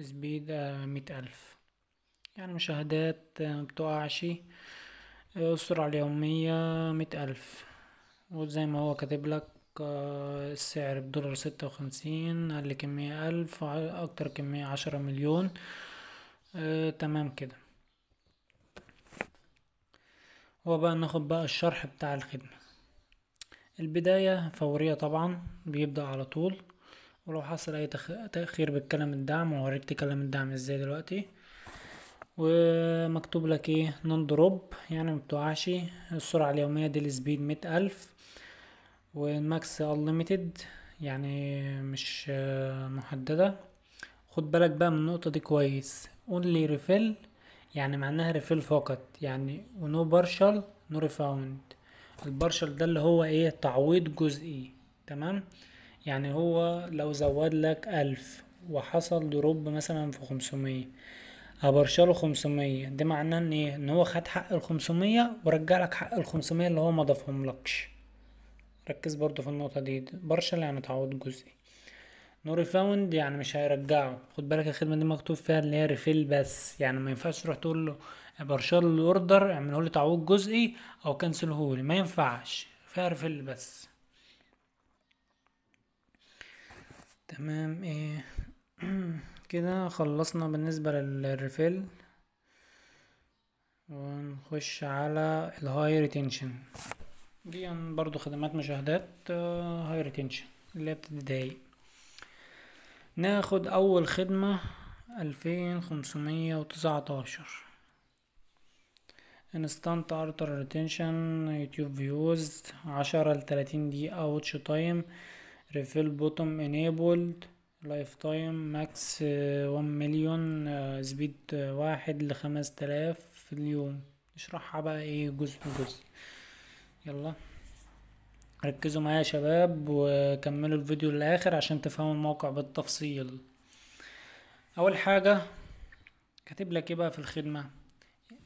سبيد مئة ألف يعني مشاهدات آه، بتقعشي السرعة اليومية مئة ألف وزي ما هو كاتبلك آه، السعر بدولار ستة وخمسين أقل كمية ألف أكتر كمية عشرة مليون آه، تمام كده هو بقى ناخد بقى الشرح بتاع الخدمة البداية فورية طبعا بيبدأ على طول ولو حصل أي تأخير بتكلم الدعم وهوريك تكلم الدعم ازاي دلوقتي ومكتوب لك ايه نون دروب يعني مبتقعش السرعة اليومية دي السبيد مية ألف والماكس unlimited يعني مش محددة خد بالك بقى من النقطة دي كويس only refill يعني معناها refill فقط يعني ونو no نو no البارشل ده اللي هو ايه تعويض جزئي تمام يعني هو لو زود لك ألف وحصل دروب مثلا في خمسمية هبرشله خمسمية ده معناه ان ايه ان هو خد حق الخمسمية ورجع لك حق الخمسمية اللي هو ما ضافهم لكش ركز برضو في النقطة دي برشل يعني تعويض جزئي نو ريفاوند يعني مش هيرجعه خد بالك الخدمة دي مكتوب فيها اللي هي ريفيل بس يعني ما ينفعش تروح تقول له برشال الاوردر اعمله لي تعويض جزئي او كنسل هولي ما ينفعش فارفل بس تمام ايه (clears throat) كده خلصنا بالنسبة للريفيل ونخش على الهاي ريتنشن دي يعني برضو خدمات مشاهدات هاي آه، ريتنشن اللي هي بتدي ناخد اول خدمة الفين خمسمية وتسعتاشر انستانت ارتر ريتنشن يوتيوب فيوز عشرة لتلاتين دقيقة واتش تايم ريفيل بوتوم انيبل لايف تايم ماكس ون مليون سبيد واحد لخمس تلاف في اليوم اشرحها بقى ايه جزء جزء يلا ركزوا معايا يا شباب وكملوا الفيديو للاخر عشان تفهموا الموقع بالتفصيل اول حاجة كاتب لك ايه بقى في الخدمة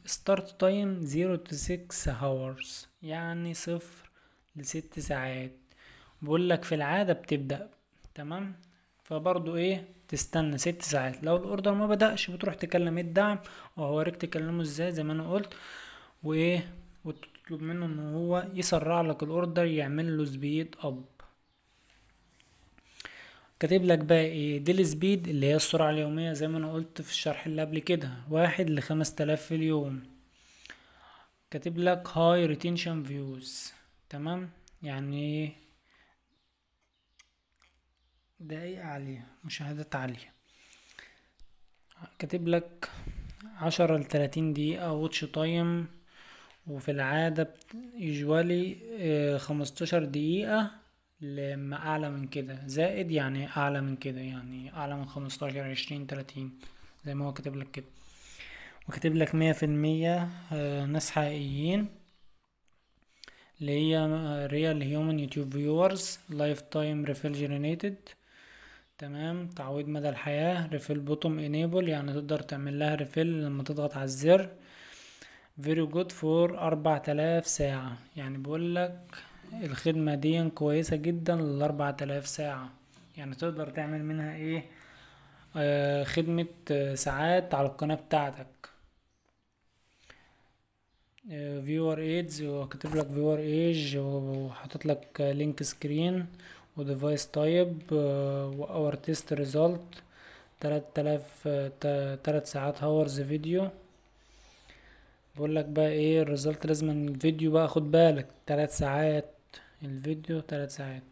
start time 0 to 6 hours يعني صفر لست ساعات بقول لك في العادة بتبدأ تمام فبرضو ايه تستنى ست ساعات لو الاوردر ما بدأش بتروح تكلم الدعم وهوريك تكلمه ازاي زي ما انا قلت وايه وتطلب منه ان هو يسرع لك الاوردر يعمل له سبيد اب كاتب لك بقى ايه ديل السبيد اللي هي السرعة اليومية زي ما انا قلت في الشرح اللي قبل كده واحد لخمس تلاف في اليوم كاتب لك هاي ريتينشن فيوز تمام يعني دقيقة عالية مشاهدات عالية كاتب لك عشرة لتلاتين دقيقة واتش تايم وفي العادة يجوالي آه، خمستاشر دقيقة لما اعلى من كده زائد يعني اعلى من كده يعني اعلى من خمستاشر عشرين تلاتين زي ما هو كاتب لك كده وكاتب لك مية في المية آه، ناس حقيقيين اللي هي ريال هيومن يوتيوب فيورز لايف تايم ريفرجرينيتد تمام تعويض مدى الحياة ريفيل بوتوم انيبل يعني تقدر تعمل لها ريفيل لما تضغط على الزر فيري جود فور اربع تلاف ساعة يعني بقول لك الخدمة دي كويسة جدا للأربعة آلاف ساعة يعني تقدر تعمل منها ايه آه، خدمة آه، ساعات على القناة بتاعتك فيور ايدز وكاتب لك فيور ايج وحاطط لك لينك سكرين وديفايس تايب واور تيست تلات الاف آه، تلات ساعات هاورز فيديو بقول لك بقى ايه الريزولت لازم الفيديو بقى خد بالك تلات ساعات الفيديو تلات ساعات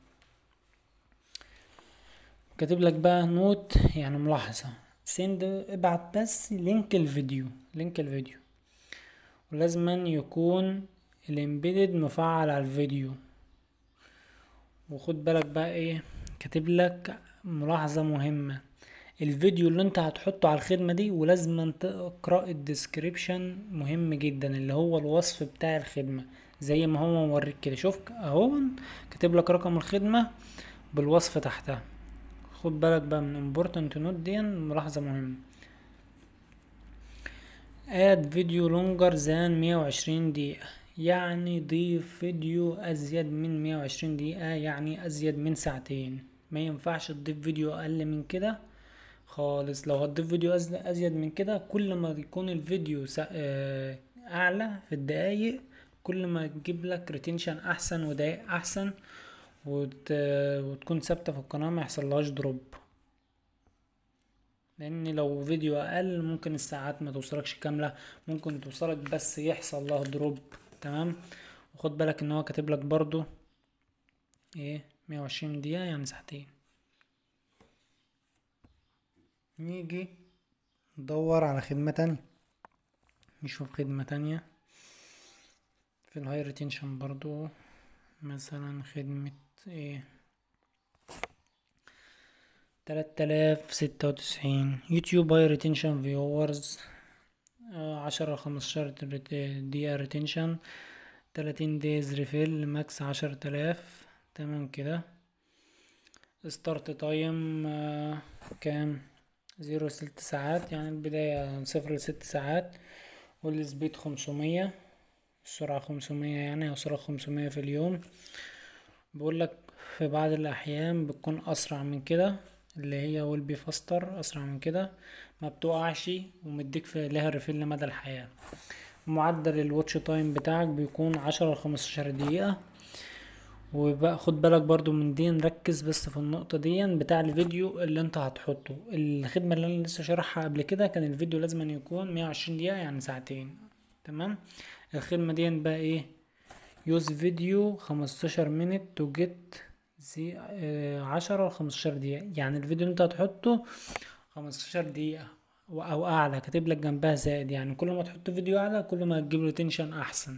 كاتب لك بقى نوت يعني ملاحظة سند ابعت بس لينك الفيديو لينك الفيديو ولازما يكون الامبيدد مفعل على الفيديو وخد بالك بقى ايه كاتب لك ملاحظة مهمة الفيديو اللي انت هتحطه على الخدمة دي ولازما تقرأ الديسكريبشن مهم جدا اللي هو الوصف بتاع الخدمة زي ما هو موريك كده شوف اهو كاتب لك رقم الخدمة بالوصف تحتها خد بالك بقى من امبورتنت نوت دي ملاحظة مهمة اد فيديو لونجر زان 120 دقيقة يعني ضيف فيديو ازيد من 120 دقيقة يعني ازيد من ساعتين ما ينفعش تضيف فيديو اقل من كده خالص لو هتضيف فيديو ازيد من كده كل ما يكون الفيديو آه، اعلى في الدقايق كل ما تجيب لك ريتنشن احسن ودقايق احسن وت... وتكون ثابته في القناه ما يحصلهاش دروب لان لو فيديو اقل ممكن الساعات ما توصلكش كامله ممكن توصلك بس يحصل لها دروب تمام وخد بالك ان هو كاتب لك برضو ايه 120 دقيقه يعني ساعتين نيجي ندور على خدمه تانية نشوف خدمه تانية في الهاي ريتنشن برضو مثلا خدمة ايه تلاتلاف ستة وتسعين يوتيوب هاي ريتنشن فيورز عشرة خمستاشر دقيقة ريتنشن تلاتين دايز ريفيل ماكس عشرة آلاف تمام كده ستارت آه، تايم كام زيرو ست ساعات يعني البداية صفر لست ساعات والسبيد خمسمية السرعة خمسمية يعني أسرع خمسمية في اليوم بقولك لك في بعض الأحيان بتكون أسرع من كده اللي هي will be faster أسرع من كده ما بتقعش ومديك في لها ريفيل لمدى الحياة معدل الواتش تايم بتاعك بيكون عشرة لخمستاشر دقيقة وبقى خد بالك برضو من دي نركز بس في النقطة دي بتاع الفيديو اللي انت هتحطه الخدمة اللي انا لسه شارحها قبل كده كان الفيديو لازم أن يكون مية وعشرين دقيقة يعني ساعتين تمام الخدمة دي بقى ايه يوز فيديو خمستاشر مينت تو جيت زي آه، عشرة لخمستاشر دقيقة يعني الفيديو اللي انت هتحطه خمستاشر دقيقة او اعلى كاتب لك جنبها زائد يعني كل ما تحط فيديو اعلى كل ما هتجيب ريتنشن احسن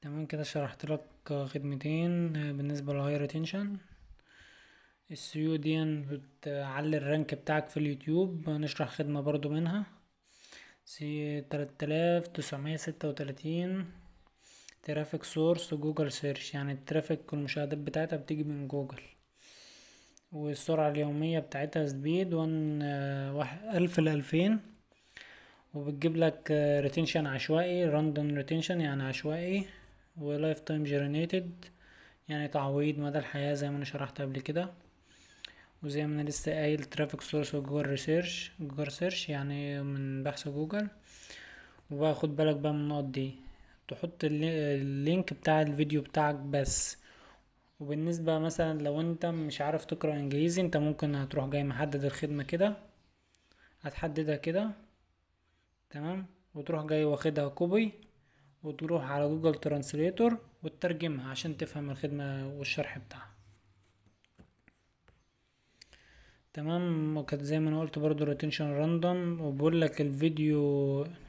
تمام كده شرحت لك خدمتين آه، بالنسبة للهاي ريتنشن السيو دي بتعلي الرانك بتاعك في اليوتيوب نشرح خدمة برضو منها سي تلاتلاف تسعمية ستة وتلاتين ترافيك سورس جوجل سيرش يعني الترافيك المشاهدات بتاعتها بتيجي من جوجل والسرعة اليومية بتاعتها سبيد آه، ون ألف لألفين وبتجيب لك ريتنشن آه، عشوائي راندوم ريتنشن يعني عشوائي ولايف تايم جرينيتد يعني تعويض مدى الحياة زي ما انا شرحت قبل كده وزي ما انا لسه قايل ترافيك سورس وجوجل ريسيرش جوجل سيرش يعني من بحث جوجل وباخد بالك بقى من النقط دي تحط اللينك بتاع الفيديو بتاعك بس وبالنسبة مثلا لو انت مش عارف تقرأ انجليزي انت ممكن هتروح جاي محدد الخدمة كده هتحددها كده تمام وتروح جاي واخدها كوبي وتروح على جوجل ترانسليتور وتترجمها عشان تفهم الخدمة والشرح بتاعها تمام وكانت زي ما انا قلت برضو ريتنشن راندوم وبقول لك الفيديو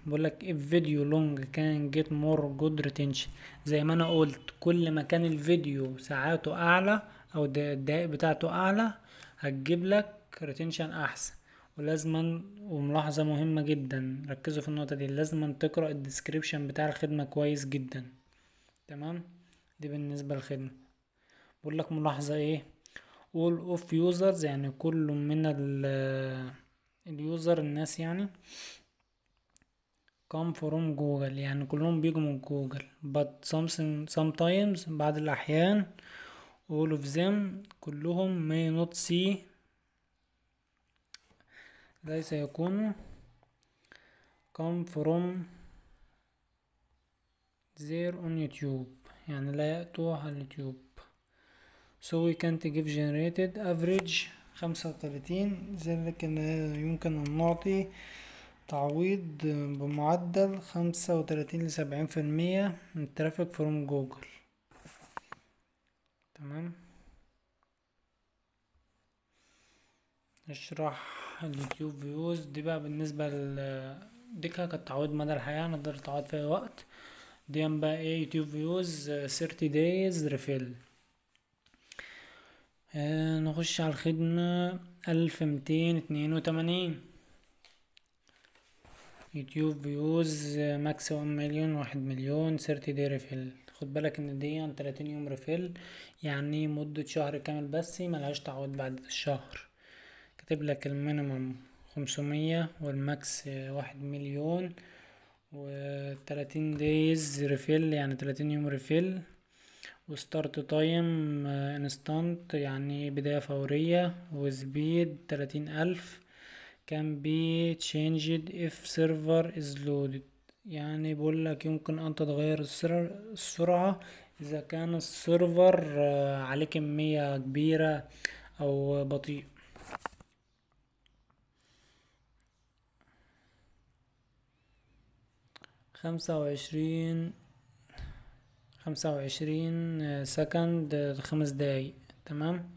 بقول لك if لونج كان جيت مور جود ريتنشن زي ما انا قلت كل ما كان الفيديو ساعاته اعلى او الدقائق بتاعته اعلى هتجيب لك ريتنشن احسن ولازما وملاحظة مهمة جدا ركزوا في النقطة دي لازما تقرأ الديسكريبشن بتاع الخدمة كويس جدا تمام دي بالنسبة للخدمة بقول لك ملاحظة ايه all of users يعني كل من ال اليوزر الناس يعني come from جوجل يعني كلهم بيجوا من جوجل but something sometimes بعض الأحيان all of them كلهم may not see ليس يكون come from there on YouTube يعني لا يأتوا على اليوتيوب so we can't give generated average خمسة وتلاتين لذلك يمكن أن نعطي تعويض بمعدل خمسة وتلاتين لسبعين في المية من الترافيك فروم جوجل تمام نشرح اليوتيوب فيوز دي بقى بالنسبة ل دي كانت تعويض مدى الحياة نقدر تعوض فيها وقت دي بقى ايه يوتيوب فيوز 30 دايز ريفيل آه، نخش على الخدمة ألف ميتين اتنين وتمانين يوتيوب فيوز ماكسيموم مليون واحد مليون سيرتي دي ريفيل خد بالك ان دي عن تلاتين يوم ريفيل يعني مدة شهر كامل بس ملهاش تعود بعد الشهر كاتب لك المينيمم خمسمية والماكس آه، واحد مليون وتلاتين دايز ريفيل يعني تلاتين يوم ريفيل وستارت تايم انستانت آه، يعني بداية فورية وسبيد تلاتين ألف كان بي تشينجد اف سيرفر از لودد يعني بقول لك يمكن ان تتغير السرعة اذا كان السيرفر آه، عليه كمية كبيرة او بطيء خمسة وعشرين خمسة وعشرين سكند خمس دقايق تمام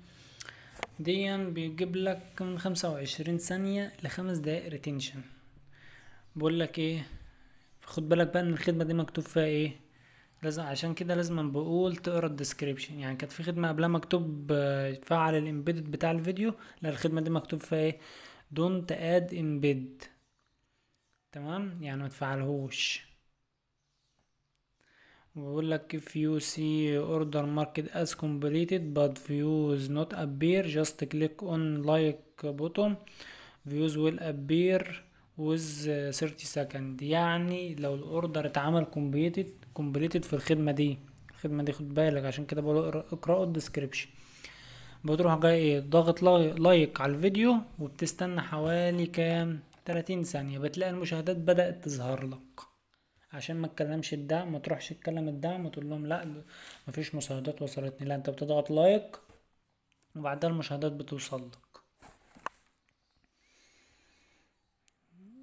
ديا بيجيب لك من خمسة وعشرين ثانية لخمس دقايق ريتنشن بقول لك ايه خد بالك بقى ان الخدمة دي مكتوب فيها ايه لازم عشان كده لازم بقول تقرا الديسكريبشن يعني كانت في خدمة قبلها مكتوب فعل الامبيدد بتاع الفيديو لا الخدمة دي مكتوب فيها ايه دونت اد امبيد تمام يعني ما تفعلهوش بقول لك if you see order marked as completed but views not appear just click on like button views will appear with 30 uh, second يعني لو الاوردر اتعمل completed completed في الخدمة دي الخدمة دي خد بالك عشان كده بقول اقرأ الديسكريبشن بتروح جاي ايه ضاغط لايك على الفيديو وبتستنى حوالي كام 30 ثانية بتلاقي المشاهدات بدأت تظهر لك عشان ما تكلمش الدعم ما تروحش تكلم الدعم وتقول لهم لا مفيش مشاهدات وصلتني لا انت بتضغط لايك وبعدها المشاهدات بتوصل لك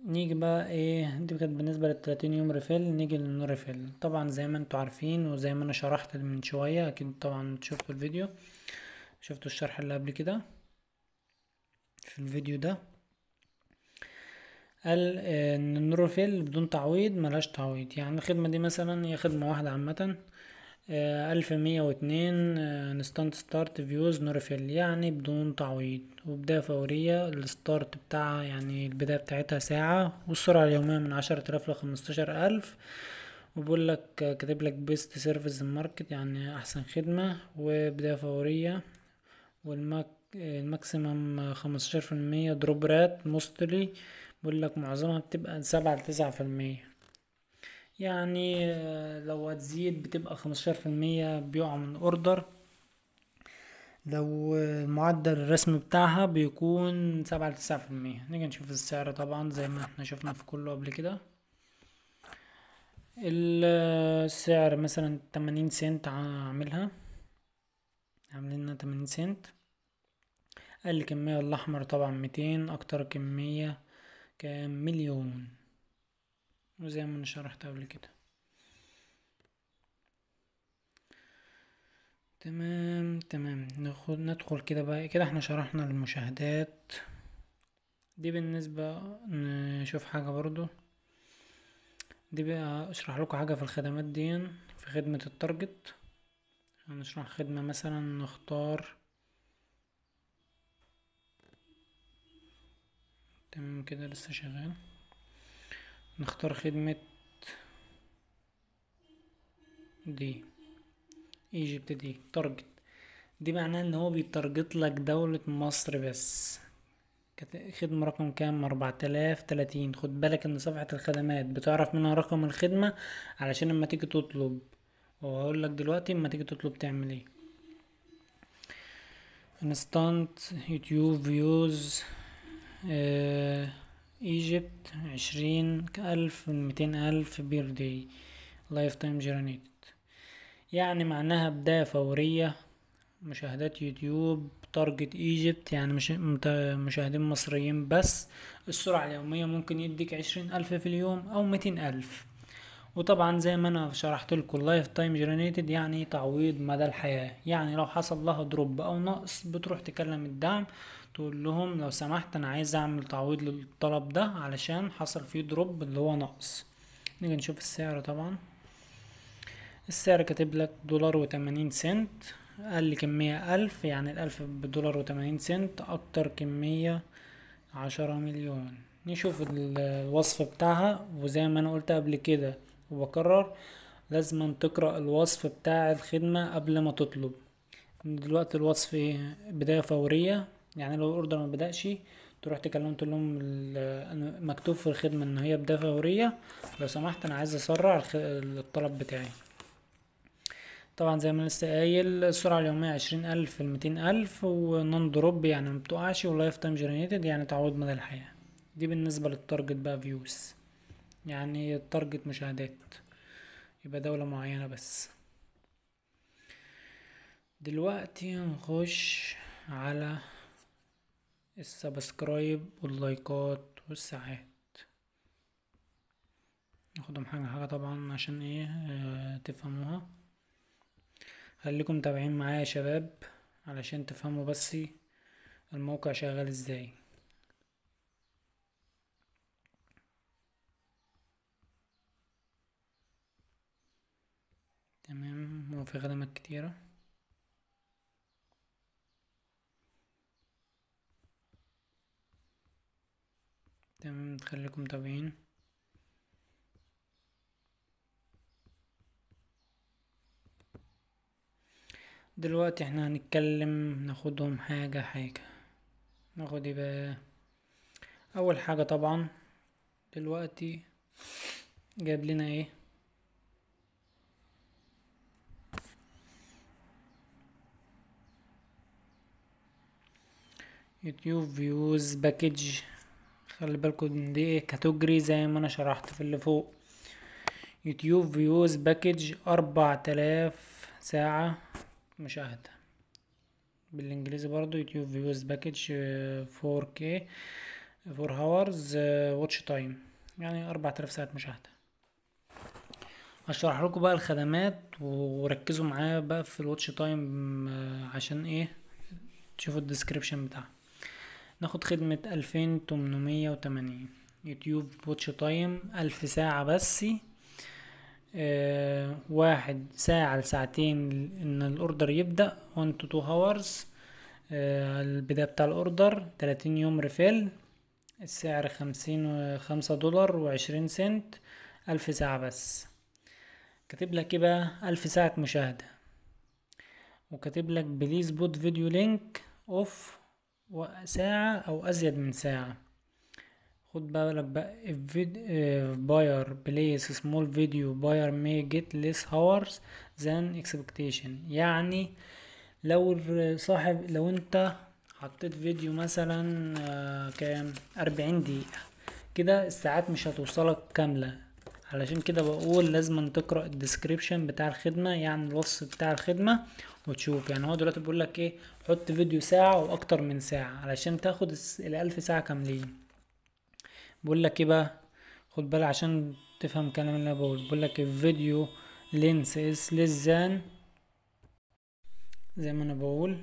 نيجي بقى ايه دي كانت بالنسبة للتلاتين يوم ريفيل نيجي للنو ريفيل طبعا زي ما انتوا عارفين وزي ما انا شرحت من شوية اكيد طبعا شفتوا الفيديو شفتوا الشرح اللي قبل كده في الفيديو ده قال ان النوروفيل بدون تعويض ملهاش تعويض يعني الخدمة دي مثلا هي خدمة واحدة عامة آه، ألف مية واتنين آه، انستانت ستارت فيوز نوروفيل يعني بدون تعويض وبداية فورية الستارت بتاعها يعني البداية بتاعتها ساعة والسرعة اليومية من عشرة آلاف لخمستاشر ألف وبقول لك آه، كاتب لك بيست سيرفيس ماركت يعني احسن خدمة وبداية فورية والماك الماكسيمم خمستاشر في المية دروب رات موستلي بقول لك معظمها بتبقى سبعة لتسعة في المية يعني آه، لو هتزيد بتبقى خمستاشر في المية بيقع من اوردر لو المعدل آه، الرسم بتاعها بيكون سبعة لتسعة في المية نيجي نشوف السعر طبعا زي ما احنا شفنا في كله قبل كده السعر آه، مثلا تمانين سنت عاملها عاملينها تمانين سنت اقل كمية الاحمر طبعا ميتين اكتر كمية كام مليون وزي ما انا شرحت قبل كده تمام تمام ناخد ندخل كده بقى كده احنا شرحنا المشاهدات دي بالنسبة نشوف حاجة برضو دي بقى اشرح لكم حاجة في الخدمات دي في خدمة التارجت هنشرح خدمة مثلا نختار تمام كده لسه شغال نختار خدمة دي ايجيبت دي تارجت دي معناه ان هو بيتارجت لك دولة مصر بس خدمة رقم كام أربعة آلاف تلاتين خد بالك ان صفحة الخدمات بتعرف منها رقم الخدمة علشان اما تيجي تطلب وهقول لك دلوقتي اما تيجي تطلب تعمل ايه انستانت يوتيوب فيوز آه، ايجيبت عشرين ألف من ميتين ألف بير داي لايف تايم جيرانيتد يعني معناها بداية فورية مشاهدات يوتيوب تارجت ايجيبت يعني مش مشاهدين مصريين بس السرعة اليومية ممكن يديك عشرين ألف في اليوم أو ميتين ألف وطبعا زي ما انا شرحت لكم اللايف تايم جيرانيتد يعني تعويض مدى الحياة يعني لو حصل لها دروب او نقص بتروح تكلم الدعم تقول لهم لو سمحت انا عايز اعمل تعويض للطلب ده علشان حصل فيه دروب اللي هو نقص نيجي نشوف السعر طبعا السعر كاتب لك دولار وتمانين سنت اقل كمية الف يعني الالف بدولار وتمانين سنت اكتر كمية عشرة مليون نشوف الوصف بتاعها وزي ما انا قلت قبل كده وبكرر لازم تقرأ الوصف بتاع الخدمة قبل ما تطلب دلوقتي الوصف ايه بداية فورية يعني لو الاوردر ما بداش تروح تكلم تقول لهم مكتوب في الخدمه ان هي بدايه فوريه لو سمحت انا عايز اسرع الطلب بتاعي طبعا زي ما لسه قايل السرعه اليوميه عشرين الف لميتين الف ونون دروب يعني مبتقعش ولايف تايم جنريتد يعني تعوض مدى الحياه دي بالنسبه للتارجت بقى فيوز يعني التارجت مشاهدات يبقى دوله معينه بس دلوقتي نخش على السبسكرايب واللايكات والساعات ناخدهم حاجة حاجة طبعا عشان ايه اه تفهموها خليكم متابعين معايا يا شباب علشان تفهموا بس الموقع شغال ازاي تمام هو في خدمات كتيره تمام تخليكم متابعين دلوقتي احنا هنتكلم ناخدهم حاجة حاجة ناخد يبقى اول حاجة طبعا دلوقتي جاب لنا ايه يوتيوب فيوز باكج خلي بالكم دي ايه كاتوجري زي ما انا شرحت في اللي فوق يوتيوب فيوز باكج اربع تلاف ساعة مشاهدة بالانجليزي برضو يوتيوب فيوز باكج فور كي فور هاورز واتش تايم يعني اربع تلاف ساعة مشاهدة هشرح لكم بقى الخدمات وركزوا معايا بقى في الواتش آه، تايم عشان ايه تشوفوا الديسكريبشن بتاعها ناخد خدمة ألفين تمنمية وتمانين يوتيوب واتش تايم ألف ساعة بس آه، واحد ساعة لساعتين إن الأوردر يبدأ وان تو تو هاورز البداية بتاع الأوردر تلاتين يوم ريفيل السعر خمسين خمسة دولار وعشرين سنت ألف ساعة بس كاتب لك ايه بقى ألف ساعة مشاهدة وكاتب لك بليز بوت فيديو لينك اوف ساعة أو أزيد من ساعة خد بالك بقى if buyer plays small video buyer may get less hours than expectation يعني لو صاحب لو انت حطيت فيديو مثلا آه، كام أربعين دقيقة كده الساعات مش هتوصلك كاملة علشان كده بقول لازم تقرأ الديسكريبشن بتاع الخدمة يعني الوصف بتاع الخدمة وتشوف يعني هو دلوقتي بيقول لك ايه حط فيديو ساعة واكتر من ساعة علشان تاخد الالف ساعة كاملين بيقول لك ايه بقى خد بالك عشان تفهم الكلام اللي انا بقوله بيقول لك الفيديو لينس از less زي ما انا بقول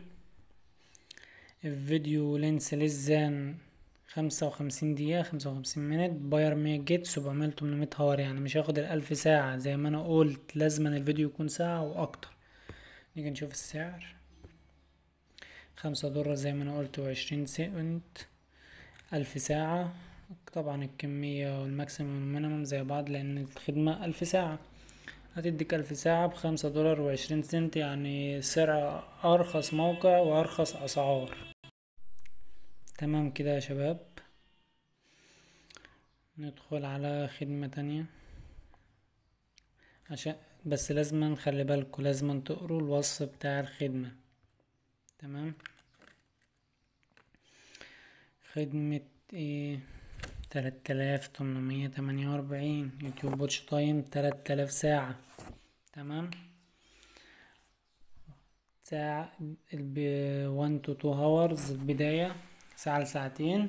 الفيديو لينس less خمسة وخمسين دقيقة خمسة وخمسين منت باير مية جيت سبعمية تمنمية هور يعني مش هاخد الألف ساعة زي ما أنا قلت لازما الفيديو يكون ساعة وأكتر نيجي نشوف السعر خمسة دولار زي ما انا قلت وعشرين سنت ألف ساعة طبعا الكمية والماكسيموم والمينيموم زي بعض لأن الخدمة ألف ساعة هتديك ألف ساعة بخمسة دولار وعشرين سنت يعني سعر أرخص موقع وأرخص أسعار تمام كده يا شباب ندخل على خدمة تانية عشان بس لازما خلي بالكوا لازما تقروا الوصف بتاع الخدمة تمام خدمة ايه تلات تمنمية تمانية وأربعين يوتيوب واتش تايم تلات ساعة تمام ساعة الب وان تو تو هاورز البداية ساعة لساعتين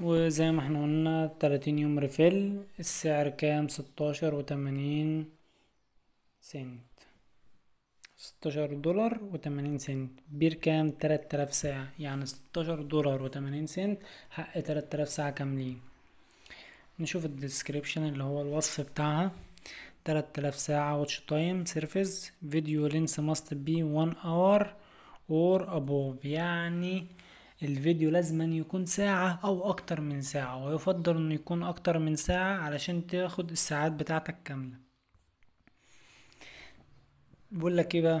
وزي ما احنا قلنا تلاتين يوم ريفيل السعر كام ستاشر وتمانين سنت 16 دولار و80 سنت بكام 3000 ساعة يعني 16 دولار و80 سنت حق 3000 ساعة كاملين نشوف الديسكريبشن اللي هو الوصف بتاعها 3000 ساعة واتش تايم سيرفيس فيديو لينس ماست بي 1 اور اور ابوف يعني الفيديو لازم يكون ساعة او اكتر من ساعة ويفضل انه يكون اكتر من ساعة علشان تاخد الساعات بتاعتك كاملة بقول لك ايه بقى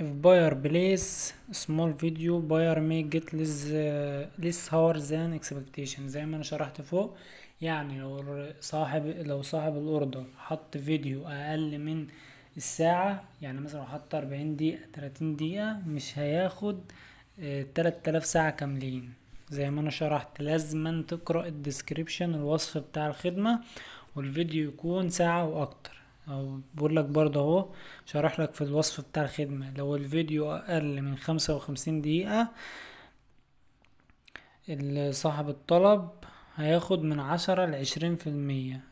if buyer بليس small video buyer may get less uh, less higher than expectation زي ما انا شرحت فوق يعني لو صاحب لو صاحب الاوردر حط فيديو اقل من الساعة يعني مثلا لو حط اربعين دقيقة تلاتين دقيقة مش هياخد آه، تلات ساعة كاملين زي ما انا شرحت لازما تقرأ الديسكريبشن الوصف بتاع الخدمة والفيديو يكون ساعة واكتر او بقول لك برضه اهو شرح لك في الوصف بتاع الخدمة لو الفيديو اقل من خمسة وخمسين دقيقة صاحب الطلب هياخد من عشرة لعشرين في المية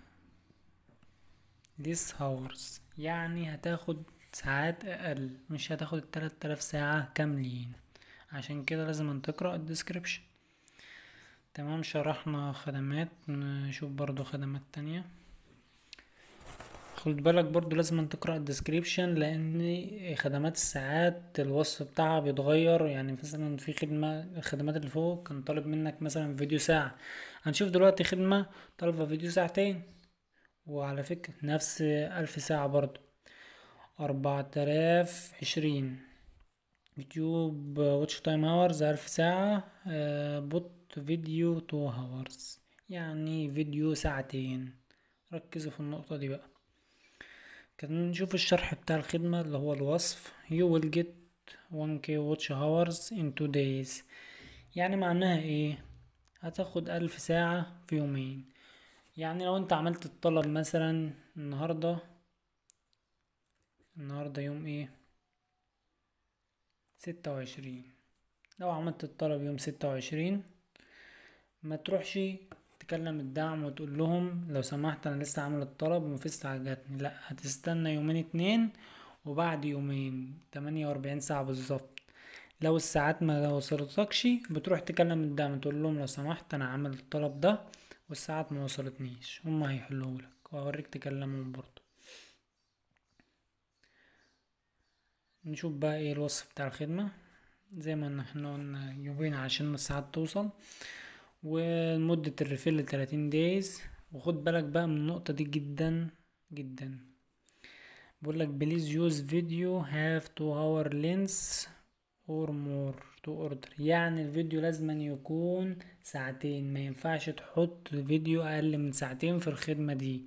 this hours يعني هتاخد ساعات اقل مش هتاخد التلات تلاف ساعة كاملين عشان كده لازم تقرأ الديسكريبشن تمام شرحنا خدمات نشوف برضو خدمات تانية خد بالك برضو لازم تقرا الديسكريبشن لان خدمات الساعات الوصف بتاعها بيتغير يعني مثلا في خدمه الخدمات اللي فوق كان طالب منك مثلا فيديو ساعه هنشوف دلوقتي خدمه طالبه فيديو ساعتين وعلى فكره نفس ألف ساعه برضو أربعة آلاف عشرين يوتيوب واتش تايم هاورز ألف ساعة آه، بوت فيديو تو هاورز يعني فيديو ساعتين ركزوا في النقطة دي بقى كان نشوف الشرح بتاع الخدمة اللي هو الوصف you will get 1k watch hours in 2 days يعني معناها ايه هتاخد ألف ساعة في يومين يعني لو انت عملت الطلب مثلا النهاردة النهاردة يوم ايه ستة وعشرين لو عملت الطلب يوم ستة وعشرين ما تروحش تكلم الدعم وتقول لهم لو سمحت انا لسه عامل الطلب ومفيش ساعة جاتني لا هتستنى يومين اتنين وبعد يومين تمانية واربعين ساعة بالظبط لو الساعات ما وصلتكش بتروح تكلم الدعم تقول لهم لو سمحت انا عامل الطلب ده والساعات ما وصلتنيش هما هيحلوهولك وهوريك تكلمهم برضو نشوف بقى ايه الوصف بتاع الخدمة زي ما احنا قلنا يومين عشان الساعات توصل ومدة الريفيل 30 دايز وخد بالك بقى من النقطة دي جدا جدا بقول لك بليز يوز فيديو هاف تو هاور لينس اور مور تو اوردر يعني الفيديو لازم يكون ساعتين ما ينفعش تحط فيديو اقل من ساعتين في الخدمة دي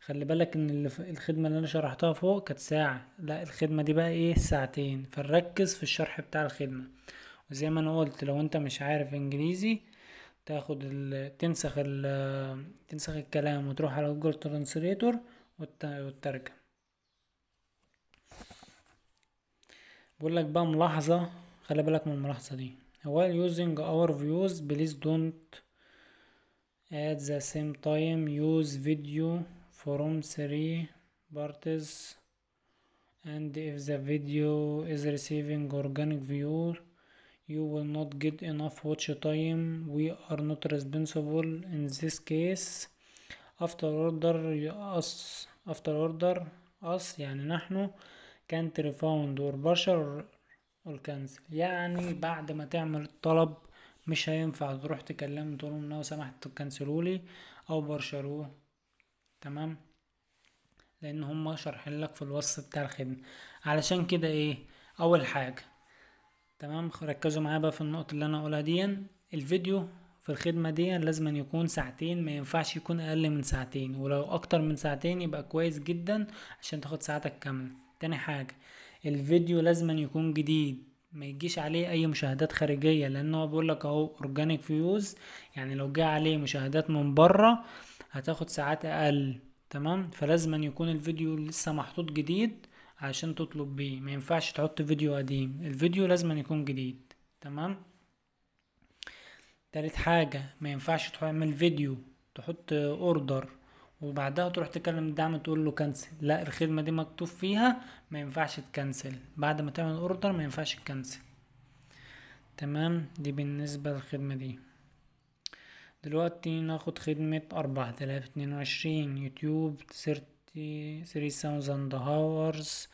خلي بالك ان الخدمة اللي انا شرحتها فوق كانت ساعة لا الخدمة دي بقى ايه ساعتين فنركز في الشرح بتاع الخدمة وزي ما انا قلت لو انت مش عارف انجليزي تاخد ال... تنسخ ال... تنسخ الكلام وتروح على جوجل ترانسليتور وت... وتترجم بقول لك بقى ملاحظة خلي بالك من الملاحظة دي while using our views please don't at the same time use video from three parties and if the video is receiving organic view you will not get enough watch time we are not responsible in this case after order us after order us يعني نحن can't refund or partial or cancel يعني بعد ما تعمل الطلب مش هينفع تروح تكلم تقول لهم لو سمحت تكنسلوا لي او برشروه تمام لان هم شرحين لك في الوصف بتاع الخدمه علشان كده ايه اول حاجه تمام ركزوا معايا بقى في النقطة اللي انا هقولها دي الفيديو في الخدمة دي لازم أن يكون ساعتين ما ينفعش يكون أقل من ساعتين ولو أكتر من ساعتين يبقى كويس جدا عشان تاخد ساعتك كاملة تاني حاجة الفيديو لازم أن يكون جديد ما يجيش عليه اي مشاهدات خارجيه لان هو بيقول لك اهو اورجانيك فيوز يعني لو جه عليه مشاهدات من بره هتاخد ساعات اقل تمام فلازم أن يكون الفيديو لسه محطوط جديد عشان تطلب بيه ما ينفعش تحط فيديو قديم الفيديو لازم يكون جديد تمام تالت حاجة ما ينفعش تعمل فيديو تحط اوردر وبعدها تروح تكلم الدعم تقول له كنسل لا الخدمة دي مكتوب فيها ما ينفعش تكنسل بعد ما تعمل اوردر ما ينفعش تكنسل تمام دي بالنسبة للخدمة دي دلوقتي ناخد خدمة أربعة تلاف اتنين وعشرين يوتيوب سيرت 3000 hours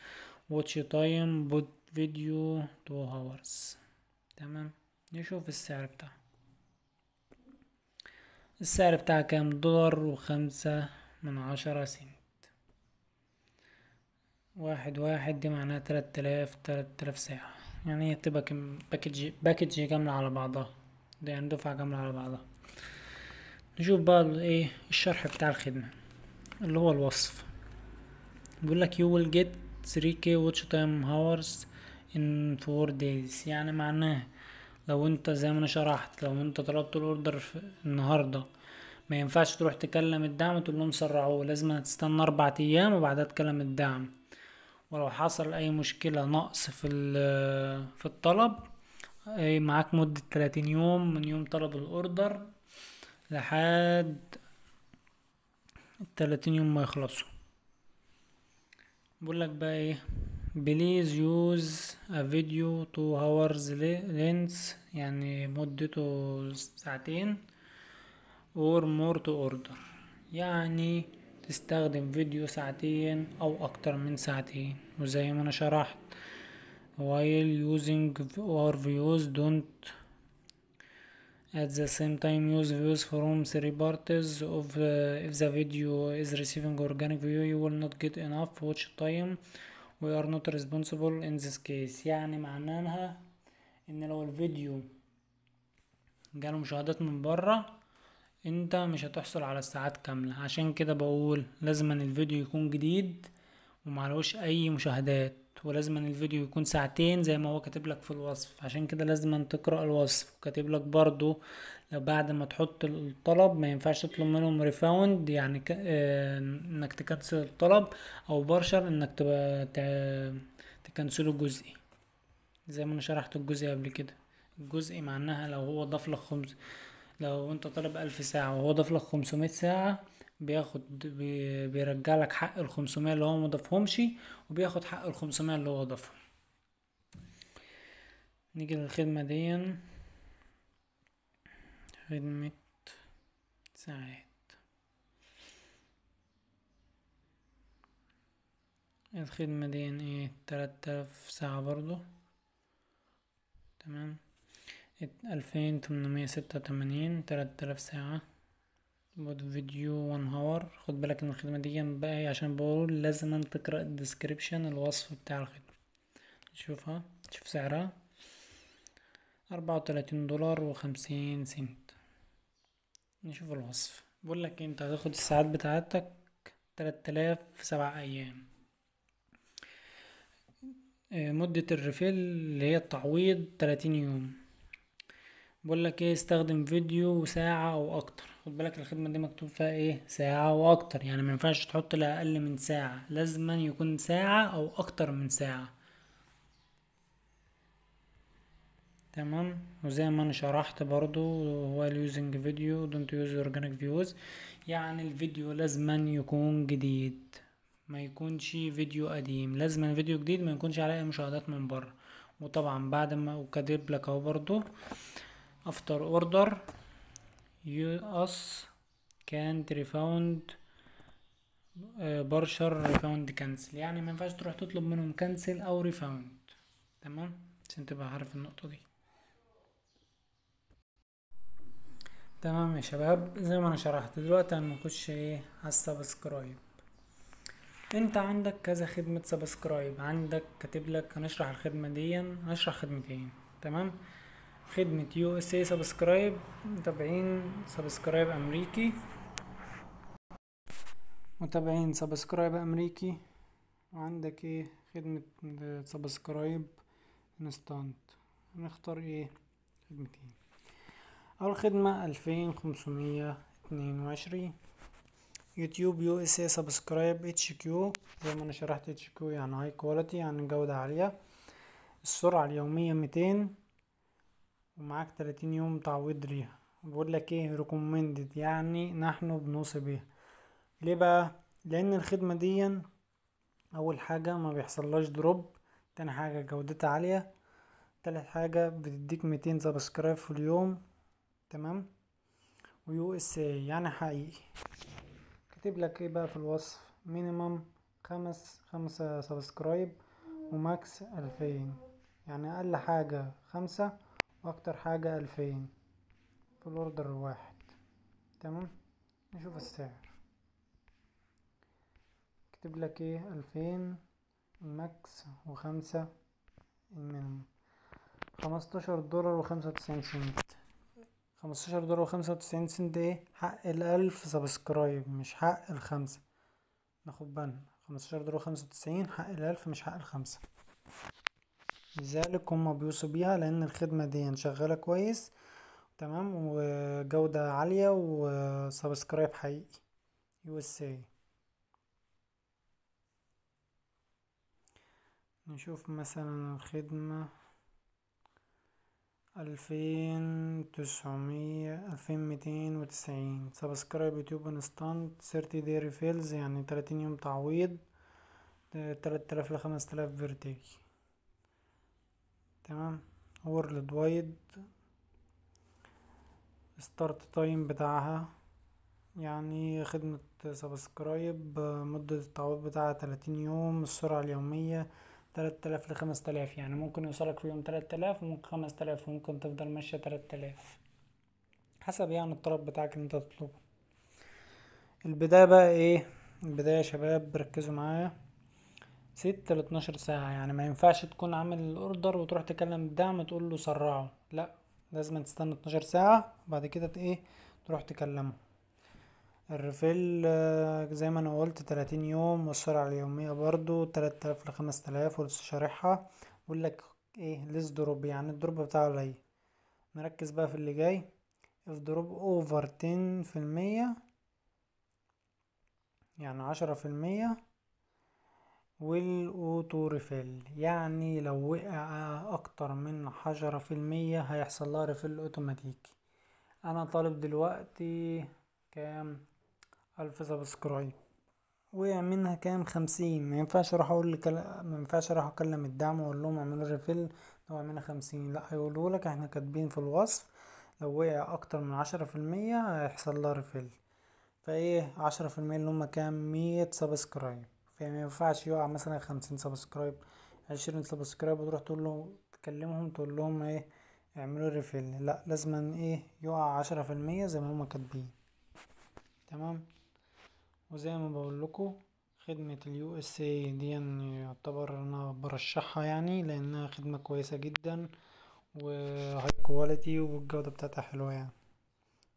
watch time بود فيديو 2 hours تمام نشوف السعر بتاعه السعر بتاعه كام دولار وخمسة من عشرة سنت واحد واحد دي معناها تلات تلاف تلات تلاف ساعة يعني هي تبقى كم باكج باكج كاملة على بعضها ده يعني دفعة كاملة على بعضها نشوف بقى ايه الشرح بتاع الخدمة اللي هو الوصف بيقول لك you will get 3k watch time hours in 4 days يعني معناه لو انت زي ما انا شرحت لو انت طلبت الاوردر النهارده ما ينفعش تروح تكلم الدعم وتقول لهم سرعوه لازم تستنى اربع ايام وبعدها تكلم الدعم ولو حصل اي مشكله نقص في في الطلب معاك مدة 30 يوم من يوم طلب الاوردر لحد 30 يوم ما يخلصوا بقول لك بقى ايه بليز يوز ا فيديو تو هاورز لينس يعني مدته ساعتين اور مور تو اوردر يعني تستخدم فيديو ساعتين او اكتر من ساعتين وزي ما انا شرحت while using our views don't at the same time use views from three parties of uh, if the video is receiving organic view you will not get enough watch time we are not responsible in this case يعني معناها ان لو الفيديو جاله مشاهدات من بره انت مش هتحصل على الساعات كاملة عشان كده بقول لازم ان الفيديو يكون جديد ومعلوش اي مشاهدات ولازم الفيديو يكون ساعتين زي ما هو كاتب لك في الوصف عشان كده لازم تقرأ الوصف وكاتب لك برضو لو بعد ما تحط الطلب ما ينفعش تطلب منهم ريفاوند يعني ك... آه... انك تكنسل الطلب او برشر انك ت... ت... تكنسله جزئي زي ما انا شرحت الجزئي قبل كده الجزئي معناها لو هو ضاف لك خمس لو انت طالب الف ساعة وهو ضاف لك خمسمية ساعة بياخد بيرجع لك حق ال 500 اللي هو ما ضافهمش وبياخد حق ال 500 اللي هو ضافهم نيجي للخدمة دي خدمة ساعات الخدمة دي ايه 3000 ساعة برضو تمام 2886 3000 ساعة مود فيديو 1 هاور خد بالك ان الخدمه دي بقى عشان بقول لازم تقرا الديسكريبشن الوصف بتاع الخدمه نشوفها نشوف سعرها أربعة وتلاتين دولار وخمسين سنت نشوف الوصف بقول لك إيه، انت هتاخد الساعات بتاعتك تلات آلاف في سبع ايام آه، مدة الريفيل اللي هي التعويض تلاتين يوم بقول لك ايه استخدم فيديو ساعة او اكتر خد بالك الخدمة دي مكتوب فيها ايه ساعة واكتر يعني ما ينفعش تحط لا اقل من ساعة لازما يكون ساعة او اكتر من ساعة تمام وزي ما انا شرحت برضو هو اليوزنج فيديو دونت يوز اورجانيك فيوز يعني الفيديو لازما يكون جديد ما يكونش فيديو قديم لازما فيديو جديد ما يكونش عليه مشاهدات من بره وطبعا بعد ما وكاتب لك اهو برضو افتر اوردر يو اس كانت refund آه، برشر ريفاوند كانسل يعني ما ينفعش تروح تطلب منهم كانسل او ريفاوند تمام عشان تبقى عارف النقطه دي تمام يا شباب زي ما انا شرحت دلوقتي هنخش ايه على السبسكرايب انت عندك كذا خدمه سبسكرايب عندك كاتب لك هنشرح الخدمه دي هنشرح خدمتين تمام خدمة يو اس اي سبسكرايب متابعين سبسكرايب امريكي متابعين سبسكرايب امريكي وعندك ايه خدمة سبسكرايب انستانت هنختار ايه خدمتين اول خدمة الفين خمسمية اتنين وعشرين يوتيوب يو اس اي سبسكرايب اتش كيو زي ما انا شرحت اتش كيو يعني هاي كواليتي يعني جودة عالية السرعة اليومية ميتين ومعاك 30 يوم تعويض ليها بقول لك ايه ريكومندد يعني نحن بنوصي بيها ليه بقى لان الخدمه دي اول حاجه ما بيحصلهاش دروب تاني حاجه جودتها عاليه تالت حاجه بتديك 200 سبسكرايب في اليوم تمام ويو اس اي يعني حقيقي كاتب لك ايه بقى في الوصف مينيمم خمس خمسة سبسكرايب وماكس ألفين يعني أقل حاجة خمسة واكتر حاجة ألفين في الاوردر الواحد تمام نشوف السعر اكتب لك ايه ألفين ماكس وخمسة المينيموم خمستاشر دولار وخمسة وتسعين سنت خمستاشر دولار وخمسة وتسعين سنت ايه حق الألف سبسكرايب مش حق الخمسة ناخد بالنا خمستاشر دولار وخمسة وتسعين حق الألف مش حق الخمسة لذلك هما بيوصوا بيها لان الخدمة دي شغالة كويس تمام وجودة عالية وسبسكرايب حقيقي يو اس اي نشوف مثلا الخدمة ألفين تسعمية ألفين ميتين وتسعين سبسكرايب يوتيوب انستانت سيرتي دي ريفيلز يعني تلاتين يوم تعويض تلات تلاف لخمس تلاف فيرتيكي تمام وورلد وايد ستارت تايم بتاعها يعني خدمة سبسكرايب مدة التعويض بتاعها تلاتين يوم السرعة اليومية تلات آلاف لخمس تلاف يعني ممكن يوصلك في يوم تلات آلاف وممكن خمس تلاف وممكن تفضل ماشية تلات آلاف حسب يعني الطلب بتاعك اللي انت تطلبه البداية بقى ايه البداية يا شباب ركزوا معايا ستة لاتناشر ساعة يعني ما ينفعش تكون عامل الاوردر وتروح تكلم الدعم تقول له سرعه لا لازم تستنى اتناشر ساعة وبعد كده ايه تروح تكلمه الريفيل آه، زي ما انا قلت تلاتين يوم والسرعة اليومية برضو تلات ل 5000 ولسه شارحها بقولك ايه ليس دروب يعني الدروب بتاعه قليل نركز بقى في اللي جاي اف دروب اوفر تن في المية يعني عشرة في المية والأوتوريفيل يعني لو وقع أكتر من عشرة في المية هيحصل لها ريفيل أوتوماتيكي أنا طالب دلوقتي كام ألف سبسكرايب وقع منها كام خمسين مينفعش اروح اقول مينفعش اروح اكلم الدعم واقول لهم اعملوا ريفيل لو عملنا خمسين لا هيقولوا لك احنا كاتبين في الوصف لو وقع اكتر من عشرة في المية هيحصل لها ريفيل فايه عشرة في المية اللي هما كام مية سبسكرايب فما يعني ينفعش يقع مثلا خمسين سبسكرايب عشرين سبسكرايب وتروح تقول له تكلمهم تقول لهم ايه اعملوا ريفيل لا لازما ايه يقع عشرة في المية زي ما هما كاتبين تمام وزي ما بقول لكم خدمة اليو اس اي دي يعتبر انا برشحها يعني لانها خدمة كويسة جدا وهاي كواليتي والجودة بتاعتها حلوة يعني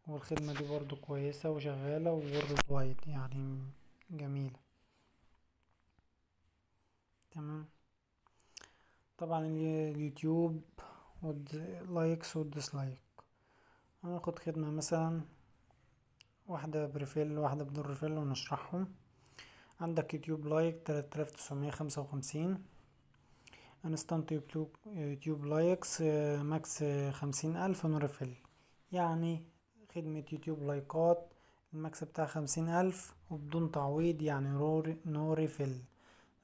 والخدمة دي برضو كويسة وشغالة وورد وايد يعني جميلة تمام طبعا اليوتيوب واللايكس والديسلايك هناخد خدمة مثلا واحدة بريفيل واحدة بدون ريفيل ونشرحهم عندك يوتيوب لايك تلات آلاف تسعمية خمسة وخمسين انستانت يوتيوب يوتيوب لايكس آه، ماكس خمسين ألف ونرفل يعني خدمة يوتيوب لايكات الماكس بتاع خمسين ألف وبدون تعويض يعني نو ريفل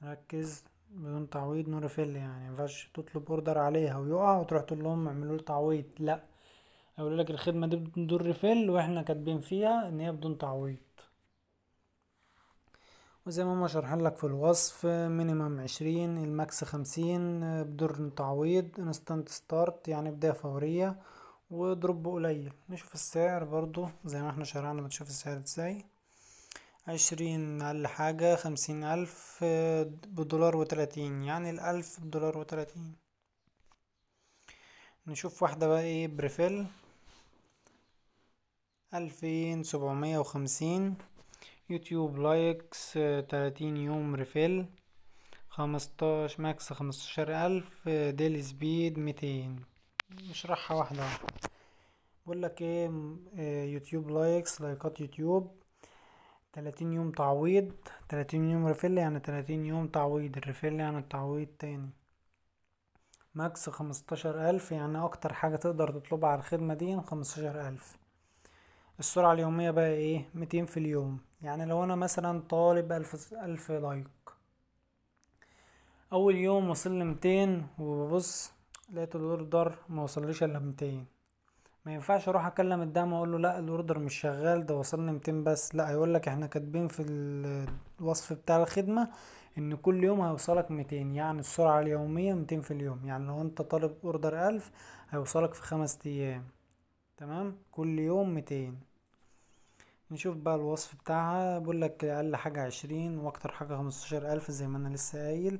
ركز بدون تعويض نور ريفيل يعني مينفعش تطلب اوردر عليها ويقع وتروح تقول لهم اعملوا له تعويض لا هيقولوا لك الخدمه دي بدون ريفيل واحنا كاتبين فيها ان هي بدون تعويض وزي ما هما شارحين لك في الوصف مينيمم عشرين الماكس خمسين بدون تعويض انستنت ستارت يعني بداية فورية ودروب قليل نشوف السعر برضو زي ما احنا شرحنا بتشوف السعر ازاي عشرين حاجة خمسين ألف آه، بدولار وتلاتين يعني الألف بدولار وتلاتين نشوف واحدة بقى ايه بريفيل ألفين سبعمية وخمسين يوتيوب لايكس آه، تلاتين يوم ريفيل خمستاش ماكس خمستاشر ألف آه، ديلي سبيد ميتين نشرحها واحدة واحدة بقولك ايه يوتيوب لايكس لايكات يوتيوب تلاتين يوم تعويض تلاتين يوم ريفيل يعني تلاتين يوم تعويض الريفيل يعني التعويض تاني ماكس خمستاشر ألف يعني أكتر حاجة تقدر تطلبها على الخدمة دي خمستاشر ألف السرعة اليومية بقى ايه ميتين في اليوم يعني لو أنا مثلا طالب ألف ألف لايك أول يوم وصل لميتين وببص لقيت الأوردر موصليش إلا ميتين ما ينفعش اروح اكلم الدعم واقول له لا الاوردر مش شغال ده وصلني 200 بس لا يقول لك احنا كاتبين في الوصف بتاع الخدمه ان كل يوم هيوصلك 200 يعني السرعه اليوميه 200 في اليوم يعني لو انت طالب اوردر 1000 هيوصلك في خمس ايام تمام كل يوم 200 نشوف بقى الوصف بتاعها بقول لك اقل حاجه 20 واكتر حاجه 15000 زي ما انا لسه قايل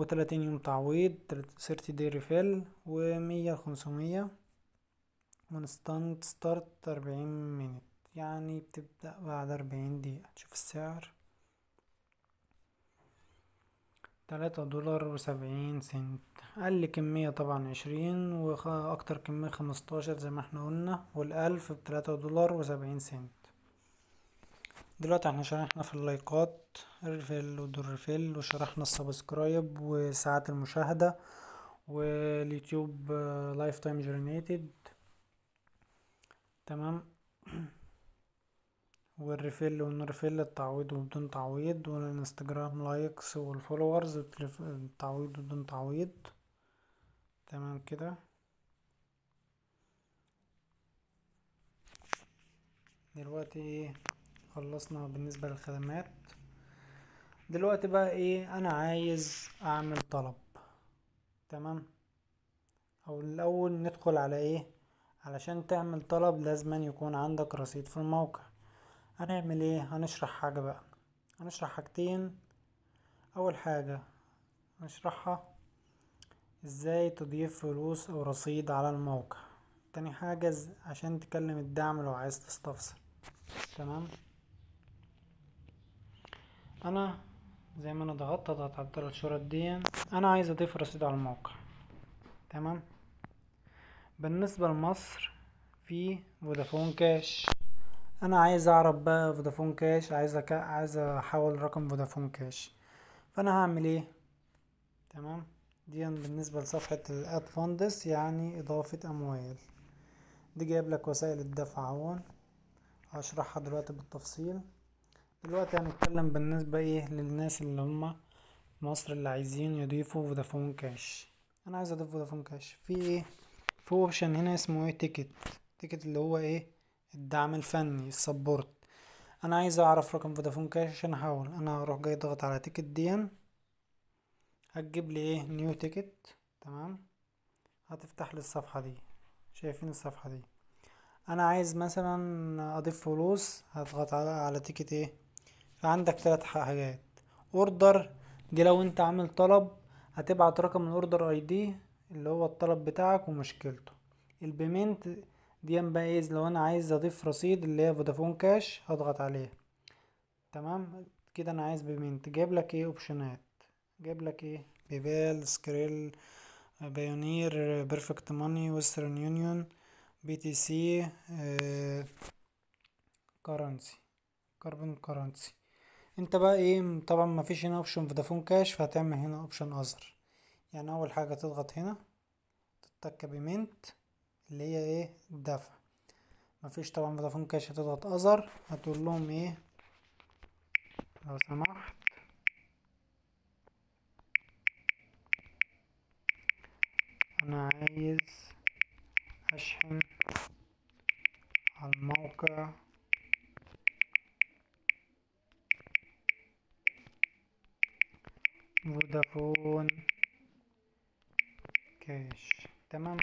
و30 يوم تعويض 30 دي ريفيل و100 500 constant ستارت أربعين مينت يعني بتبدأ بعد أربعين دقيقة تشوف السعر تلاتة دولار وسبعين سنت أقل كمية طبعا عشرين وأكتر كمية خمستاشر زي ما احنا قلنا والألف بتلاتة دولار وسبعين سنت دلوقتي احنا شرحنا في اللايكات الريفيل ودور ريفيل وشرحنا السبسكرايب وساعات المشاهدة واليوتيوب لايف تايم جرينيتد تمام والريفيل والريفيل التعويض وبدون تعويض والانستجرام لايكس والفولورز التعويض وبدون تعويض تمام كده دلوقتي خلصنا بالنسبة للخدمات دلوقتي بقى ايه انا عايز اعمل طلب تمام او الاول ندخل على ايه علشان تعمل طلب لازما يكون عندك رصيد في الموقع هنعمل ايه هنشرح حاجة بقى هنشرح حاجتين اول حاجة هنشرحها ازاي تضيف فلوس او رصيد على الموقع تاني حاجة عشان تكلم الدعم لو عايز تستفسر تمام انا زي ما انا ضغطت ضغطت على الثلاث شرط دي انا عايز اضيف رصيد على الموقع تمام بالنسبة لمصر في فودافون كاش انا عايز اعرف بقى فودافون كاش عايز أك... عايز احول رقم فودافون كاش فانا هعمل ايه تمام دي بالنسبة لصفحة الاد فندس يعني اضافة اموال دي جايب لك وسائل الدفع اهو هشرحها دلوقتي بالتفصيل دلوقتي هنتكلم بالنسبة ايه للناس اللي هما مصر اللي عايزين يضيفوا فودافون كاش انا عايز اضيف فودافون كاش في ايه في اوبشن هنا اسمه ايه تيكت تيكت اللي هو ايه الدعم الفني السبورت انا عايز اعرف رقم فودافون كاش عشان احول انا هروح جاي ضغط على تيكت دي هتجيب لي ايه نيو تيكت تمام هتفتح لي الصفحه دي شايفين الصفحه دي انا عايز مثلا اضيف فلوس هضغط على على تيكت ايه فعندك ثلاث حاجات اوردر دي لو انت عامل طلب هتبعت رقم الاوردر اي دي اللي هو الطلب بتاعك ومشكلته البيمنت دي بقى ايه لو انا عايز اضيف رصيد اللي هي فودافون كاش هضغط عليها تمام كده انا عايز بيمنت جايب لك ايه اوبشنات جايب لك ايه بيبال سكريل بايونير بيرفكت ماني ويسترن يونيون بي تي سي آه، كارنسي كاربون كارنسي انت بقى ايه طبعا مفيش هنا اوبشن فودافون كاش فهتعمل هنا اوبشن اذر يعني اول حاجة تضغط هنا تتك بمنت اللي هي ايه الدفع مفيش طبعا فودافون كاش هتضغط اذر هتقول لهم ايه لو سمحت انا عايز اشحن على الموقع فودافون كاش تمام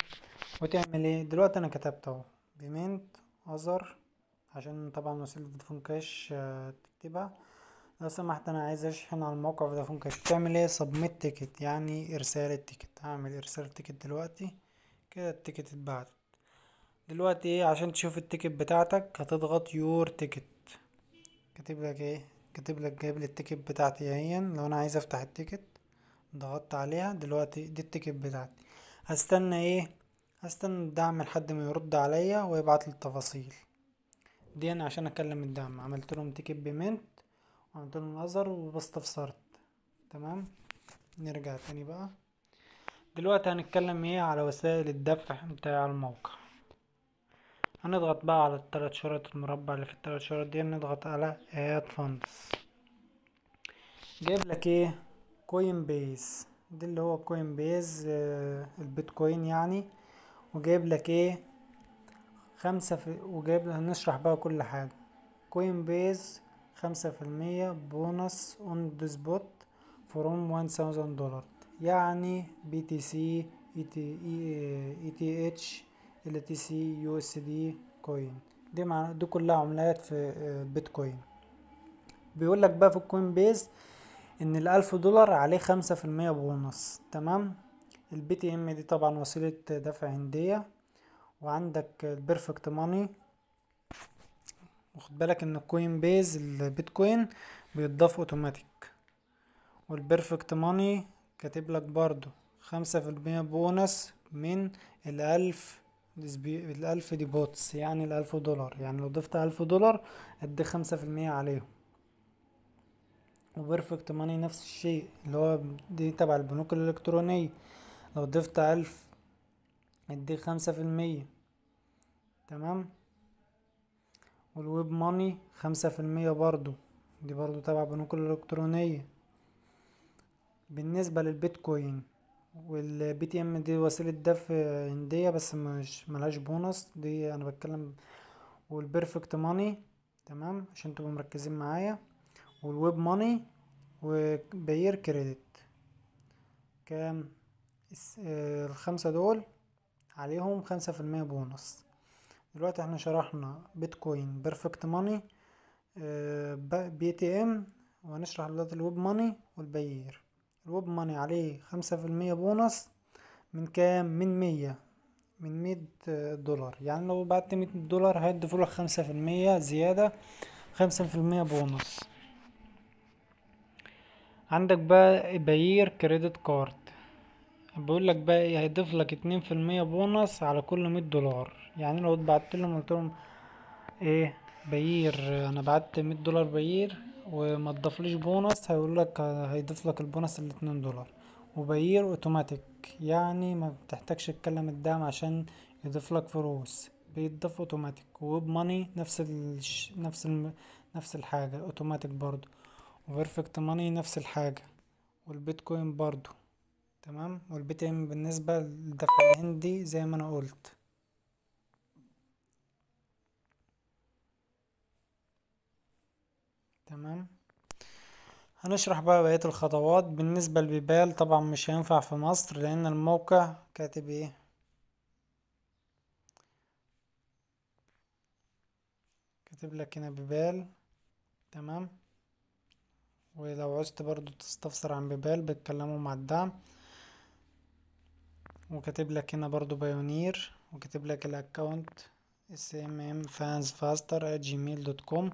وتعمل ايه دلوقتي انا كتبت اهو بيمنت اذر عشان طبعا وسيله فودافون كاش آه، تكتبها لو سمحت انا عايز اشحن على الموقع فودافون كاش تعمل ايه سبميت تيكت يعني ارسال التيكت هعمل ارسال التيكت دلوقتي كده التيكت اتبعت دلوقتي ايه عشان تشوف التيكت بتاعتك هتضغط يور تيكت كاتب لك ايه كاتب لك جايب لي التيكت بتاعتي اهي لو انا عايز افتح التيكت ضغطت عليها دلوقتي دي التيكت بتاعتي هستنى ايه هستنى الدعم لحد ما يرد عليا ويبعت لي التفاصيل دي انا عشان اكلم الدعم عملت لهم تيكت بيمنت وعملت لهم نظر وبستفسرت تمام نرجع تاني بقى دلوقتي هنتكلم ايه على وسائل الدفع بتاع الموقع هنضغط بقى على التلات شرط المربع اللي في التلات شرط دي نضغط على اد فاندس جايب لك ايه كوين بيس دي اللي هو كوين بيز آه، البيتكوين يعني وجايب لك ايه خمسة في وجايب هنشرح بقى كل حاجة كوين بيز خمسة في المية بونص اون ذا سبوت فروم وان ثاوزند دولار يعني بي تي سي اي تي اتش ال تي سي يو اس دي كوين دي مع دي كلها عملات في البيتكوين آه، بيقول لك بقى في الكوين بيز ان الالف دولار عليه خمسة في المية بونص تمام البي تي ام دي طبعا وسيلة دفع هندية وعندك البيرفكت ماني واخد بالك ان الكوين بيز البيتكوين بيتضاف اوتوماتيك والبيرفكت ماني كاتب لك برضو خمسة في المية بونص من الالف الالف دي بوتس يعني الالف دولار يعني لو ضفت الف دولار ادي خمسة في المية عليهم وبرفكت ماني نفس الشيء اللي هو دي تبع البنوك الإلكترونية لو ضفت ألف ادي خمسة في المية تمام والويب ماني خمسة في المية برضو دي برضو تبع بنوك الإلكترونية بالنسبة للبيتكوين والبي تي ام دي وسيلة دفع هندية بس مش ملهاش بونص دي أنا بتكلم والبرفكت ماني تمام عشان تبقوا مركزين معايا والويب ماني وبير كريدت كام آه، الخمسة دول عليهم خمسة في المية بونص دلوقتي احنا شرحنا بيتكوين آه، بيرفكت ماني بي تي ام وهنشرح دلوقتي الويب ماني والبير الويب ماني عليه خمسة في المية بونص من كام من مية من مية دولار يعني لو بعت مية دولار هيدفولك خمسة في المية زيادة خمسة في المية بونص عندك بقى باير كريدت كارد بيقول لك بقى ايه هيضيف لك اتنين في المية بونص على كل مية دولار يعني لو بعت لهم قلت لهم ايه باير انا بعت مية دولار باير وما تضافليش بونص هيقول لك هيضيف لك البونص الاتنين دولار وباير اوتوماتيك يعني ما بتحتاجش تكلم الدعم عشان يضيف لك فلوس بيتضاف اوتوماتيك وويب ماني نفس ال... نفس ال... نفس الحاجه اوتوماتيك برضو وبيرفكت ماني نفس الحاجة والبيتكوين برضو تمام والبيتكوين بالنسبة للدفع الهندي زي ما انا قلت تمام هنشرح بقى بقية الخطوات بالنسبة لبيبال طبعا مش هينفع في مصر لأن الموقع كاتب ايه كاتب لك هنا بيبال تمام ولو عوزت برضو تستفسر عن بيبال بتكلموا مع الدعم وكاتب لك هنا برضو بايونير وكاتب لك الاكونت smmfansfaster@gmail.com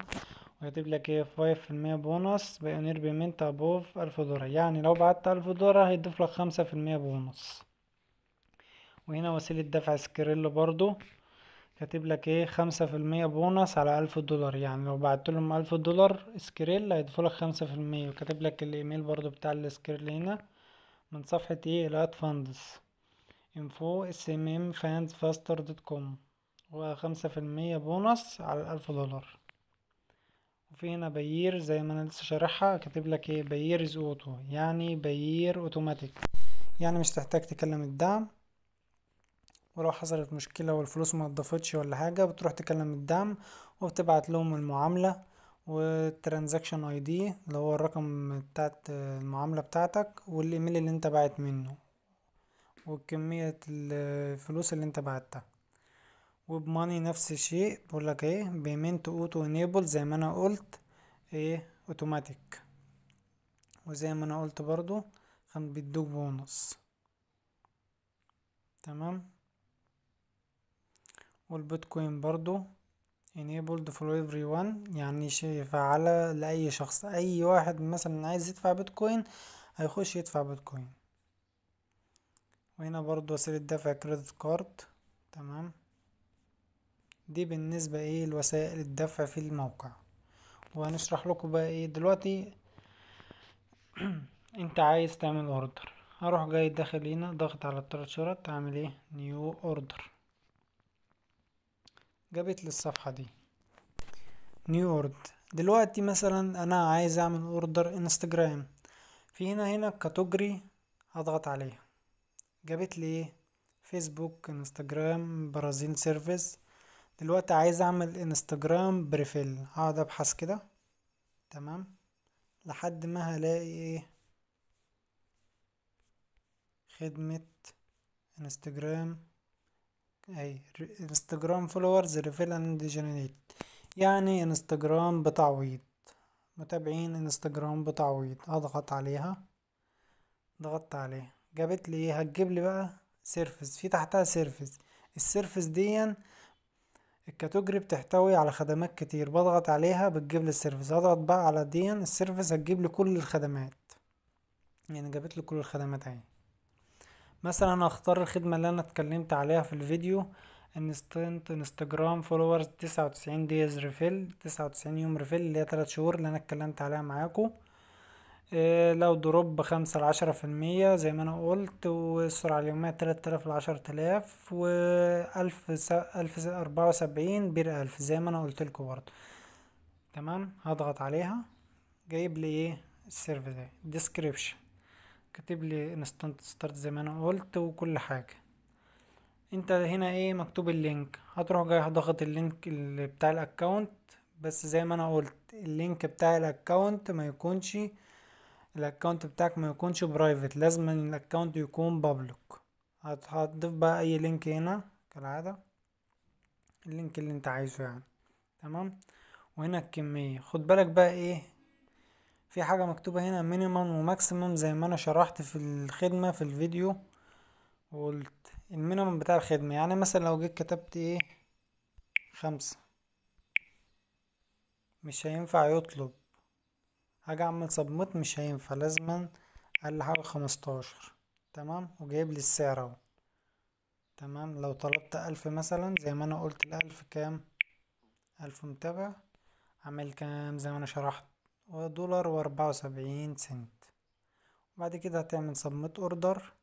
وكاتب لك ايه في المية بونص بايونير بيمنت ابوف ألف دولار يعني لو بعت ألف دولار هيضيف لك المية بونص وهنا وسيلة دفع سكريلو برضو كاتب لك ايه خمسة في المية بونص على ألف دولار يعني لو بعت لهم ألف دولار سكريل هيدفعوا لك خمسة في المية وكاتب لك الايميل برضو بتاع السكريل هنا من صفحة ايه الاد فاندز ام ام fans فاستر دوت كوم وخمسة في المية بونص على الألف دولار وفي هنا بيير زي ما انا لسه شارحها كاتب لك ايه بيير از اوتو يعني بيير اوتوماتيك يعني مش تحتاج تكلم الدعم ولو حصلت مشكلة والفلوس ما اتضافتش ولا حاجة بتروح تكلم الدعم وبتبعت لهم المعاملة والترانزاكشن اي دي اللي هو الرقم بتاعت المعاملة بتاعتك والايميل اللي انت بعت منه وكمية الفلوس اللي انت بعتها وبماني نفس الشيء بقولك ايه بيمنت اوتو انيبل زي ما انا قلت ايه اوتوماتيك وزي ما انا قلت برضو كان بيدوك بونص تمام والبيتكوين برضو enabled for everyone يعني شيء فعالة لأي شخص أي واحد مثلا عايز يدفع بيتكوين هيخش يدفع بيتكوين وهنا برضو وسيلة دفع كريدت كارد تمام دي بالنسبة ايه لوسائل الدفع في الموقع وهنشرح لكم بقى ايه دلوقتي (clears throat) انت عايز تعمل اوردر هروح جاي داخل هنا ضغط على التلات شرط تعمل ايه نيو اوردر جابت لي الصفحة دي نيو اورد دلوقتي مثلا انا عايز اعمل اوردر انستجرام في هنا هنا كاتوجري هضغط عليها جابت لي ايه فيسبوك انستجرام برازيل سيرفيس دلوقتي عايز اعمل انستجرام بريفيل هقعد ابحث كده تمام لحد ما هلاقي ايه خدمة انستجرام اهي انستجرام فولورز ريفيل اند جنريت يعني انستجرام بتعويض متابعين انستجرام بتعويض اضغط آه، عليها ضغطت عليها جابت لي ايه هتجيب لي بقى سيرفيس في تحتها سيرفيس السيرفيس دي الكاتوجري بتحتوي على خدمات كتير بضغط عليها بتجيب لي السيرفيس اضغط بقى على دي السيرفيس هتجيب لي كل الخدمات يعني جابت لي كل الخدمات اهي مثلا هختار الخدمة اللي انا اتكلمت عليها في الفيديو انستنت انستجرام فولورز تسعة وتسعين دايز ريفيل تسعة وتسعين يوم ريفيل اللي هي تلات شهور اللي انا اتكلمت عليها معاكم إيه لو دروب خمسة لعشرة في المية زي ما انا قلت والسرعة اليومية تلات تلاف لعشرة تلاف والف الف اربعة وسبعين بير الف زي ما انا قلتلكوا برضه تمام هضغط عليها جايب لي ايه السيرف ده ديسكريبشن كاتب لي انستنت ستارت زي ما انا قلت وكل حاجه انت هنا ايه مكتوب اللينك هتروح جاي ضغط اللينك اللي بتاع الاكونت بس زي ما انا قلت اللينك بتاع الاكونت ما يكونش الاكونت بتاعك ما يكونش برايفت لازم الاكونت يكون بابليك هتضيف بقى اي لينك هنا كالعاده اللينك اللي انت عايزه يعني تمام وهنا الكميه خد بالك بقى ايه في حاجة مكتوبة هنا مينيمم وماكسيمم زي ما انا شرحت في الخدمة في الفيديو قلت المينيمم بتاع الخدمة يعني مثلا لو جيت كتبت ايه خمسة مش هينفع يطلب هاجي اعمل سبميت مش هينفع لازما اقل حاجة خمستاشر تمام وجايب لي السعر اهو تمام لو طلبت الف مثلا زي ما انا قلت الالف كام الف متابع عامل كام زي ما انا شرحت ودولار واربعة وسبعين سنت وبعد كده هتعمل سبميت اوردر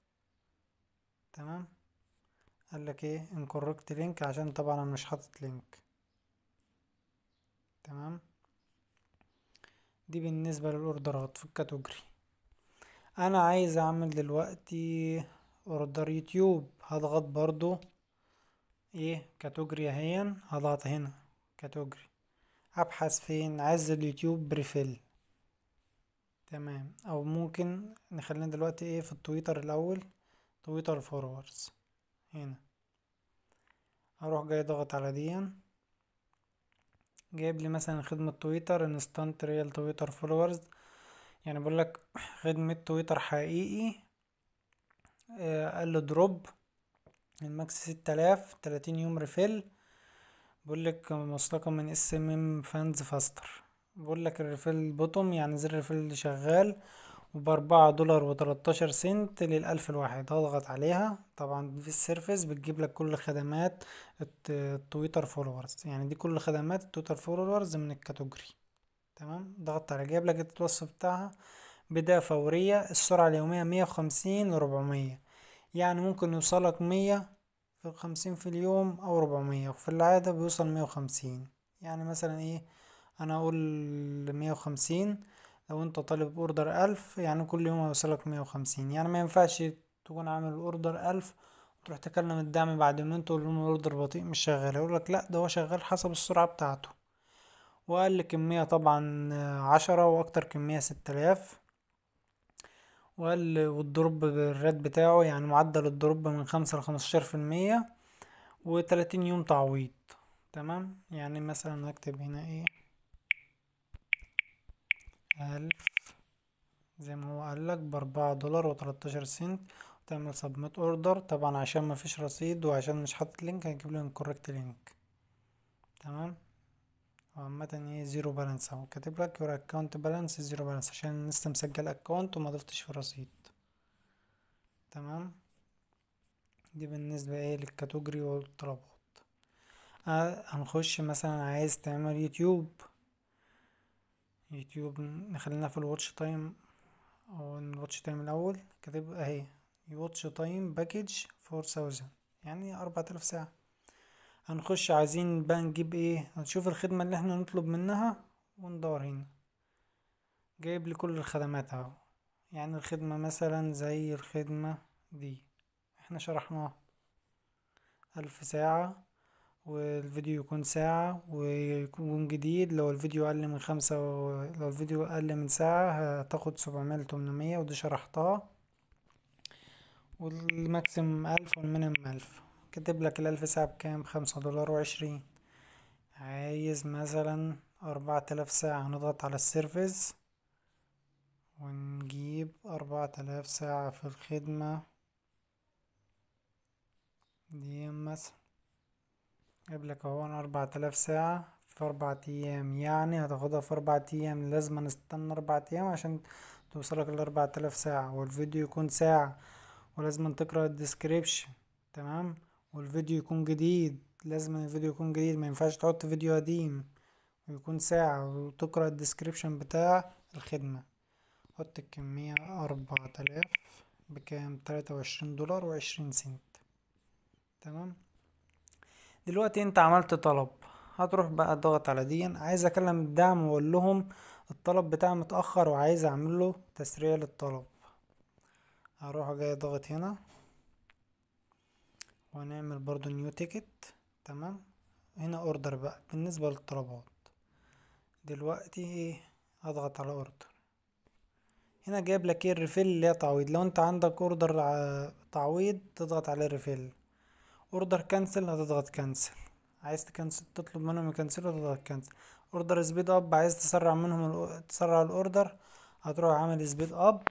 تمام قالك ايه انكوركت لينك عشان طبعا انا مش حاطط لينك تمام دي بالنسبة للاوردرات في الكاتوجري انا عايز اعمل دلوقتي اوردر يوتيوب هضغط برضو ايه كاتوجري اهين هضغط هنا كاتوجري ابحث فين عز اليوتيوب بريفيل تمام او ممكن نخلينا دلوقتي ايه في التويتر الاول تويتر فورورز هنا اروح جاي ضغط على دي جايب لي مثلا خدمة تويتر انستانت ريال تويتر فولورز يعني بقول لك خدمة تويتر حقيقي آه قال له دروب الماكس ستة آلاف تلاتين يوم ريفيل بقول لك مسروقة من اس ام ام فانز فاستر بقول لك الريفيل بوتوم يعني زر الريفيل شغال وبأربعة دولار وتلاتاشر سنت للألف الواحد هضغط عليها طبعا في السيرفيس بتجيب لك كل خدمات التويتر فولورز يعني دي كل خدمات التويتر فولورز من الكاتوجري تمام ضغطت على جايب لك التوصف بتاعها بداية فورية السرعة اليومية مية وخمسين لربعمية يعني ممكن يوصلك مية خمسين في اليوم أو ربعمية وفي العادة بيوصل مية وخمسين يعني مثلا ايه أنا أقول مية وخمسين لو انت طالب اوردر ألف يعني كل يوم هيوصلك مية وخمسين يعني ما ينفعش تكون عامل اوردر ألف وتروح تكلم الدعم بعد يومين تقول لهم الاوردر بطيء مش شغال يقولك لأ ده هو شغال حسب السرعة بتاعته وأقل كمية طبعا عشرة وأكتر كمية ستة آلاف وقال والضرب بتاعه يعني معدل الضرب من خمسة لخمستاشر في المية وتلاتين يوم تعويض تمام يعني مثلا هكتب هنا ايه ألف زي ما هو قالك بأربعة دولار وتلاتاشر سنت تعمل سبميت اوردر طبعا عشان مفيش رصيد وعشان مش حاطط لينك هنجيب له انكوركت لينك تمام عامة ايه زيرو بالانس اهو كاتب لك يور اكونت بالانس زيرو بالانس عشان لسه مسجل اكونت وما ضفتش في الرصيد تمام دي بالنسبة ايه للكاتوجري والطلبات آه، هنخش مثلا عايز تعمل يوتيوب يوتيوب نخلينا في الواتش تايم او الواتش تايم الاول كاتب اهي يواتش تايم باكج فور ثاوزند يعني اربعة الاف ساعة هنخش عايزين بقى نجيب ايه هنشوف الخدمة اللي احنا نطلب منها وندور هنا جايب لي كل الخدمات اهو يعني الخدمة مثلا زي الخدمة دي احنا شرحناها ألف ساعة والفيديو يكون ساعة ويكون جديد لو الفيديو أقل من خمسة و... لو الفيديو أقل من ساعة هتاخد سبعمية لتمنمية ودي شرحتها والماكسيمم ألف والمينيمم ألف كاتب لك الألف ساعة بكام خمسة دولار وعشرين عايز مثلا أربعة آلاف ساعة هنضغط على السيرفيس ونجيب أربعة آلاف ساعة في الخدمة دي مثلا جايب لك اهو أربعة آلاف ساعة في أربعة أيام يعني هتاخدها في أربعة أيام لازم نستنى أربعة أيام عشان توصلك الأربعة آلاف ساعة والفيديو يكون ساعة ولازم تقرأ الديسكريبشن تمام والفيديو يكون جديد لازم الفيديو يكون جديد ما ينفعش تحط فيديو قديم ويكون ساعة وتقرأ الديسكريبشن بتاع الخدمة حط الكمية أربعة آلاف بكام تلاتة وعشرين دولار وعشرين سنت تمام دلوقتي انت عملت طلب هتروح بقى ضغط على دي عايز اكلم الدعم واقول لهم الطلب بتاعي متأخر وعايز اعمل له تسريع للطلب هروح جاي ضغط هنا وهنعمل برضو نيو تيكت تمام هنا اوردر بقى بالنسبة للطلبات دلوقتي ايه اضغط على اوردر هنا جايب لك ايه الريفيل اللي هي تعويض لو انت عندك اوردر تعويض تضغط على ريفيل اوردر كنسل هتضغط كنسل عايز تكنسل تطلب منهم يكنسلوا تضغط كنسل اوردر سبيد اب عايز تسرع منهم تسرع الاوردر هتروح عامل سبيد اب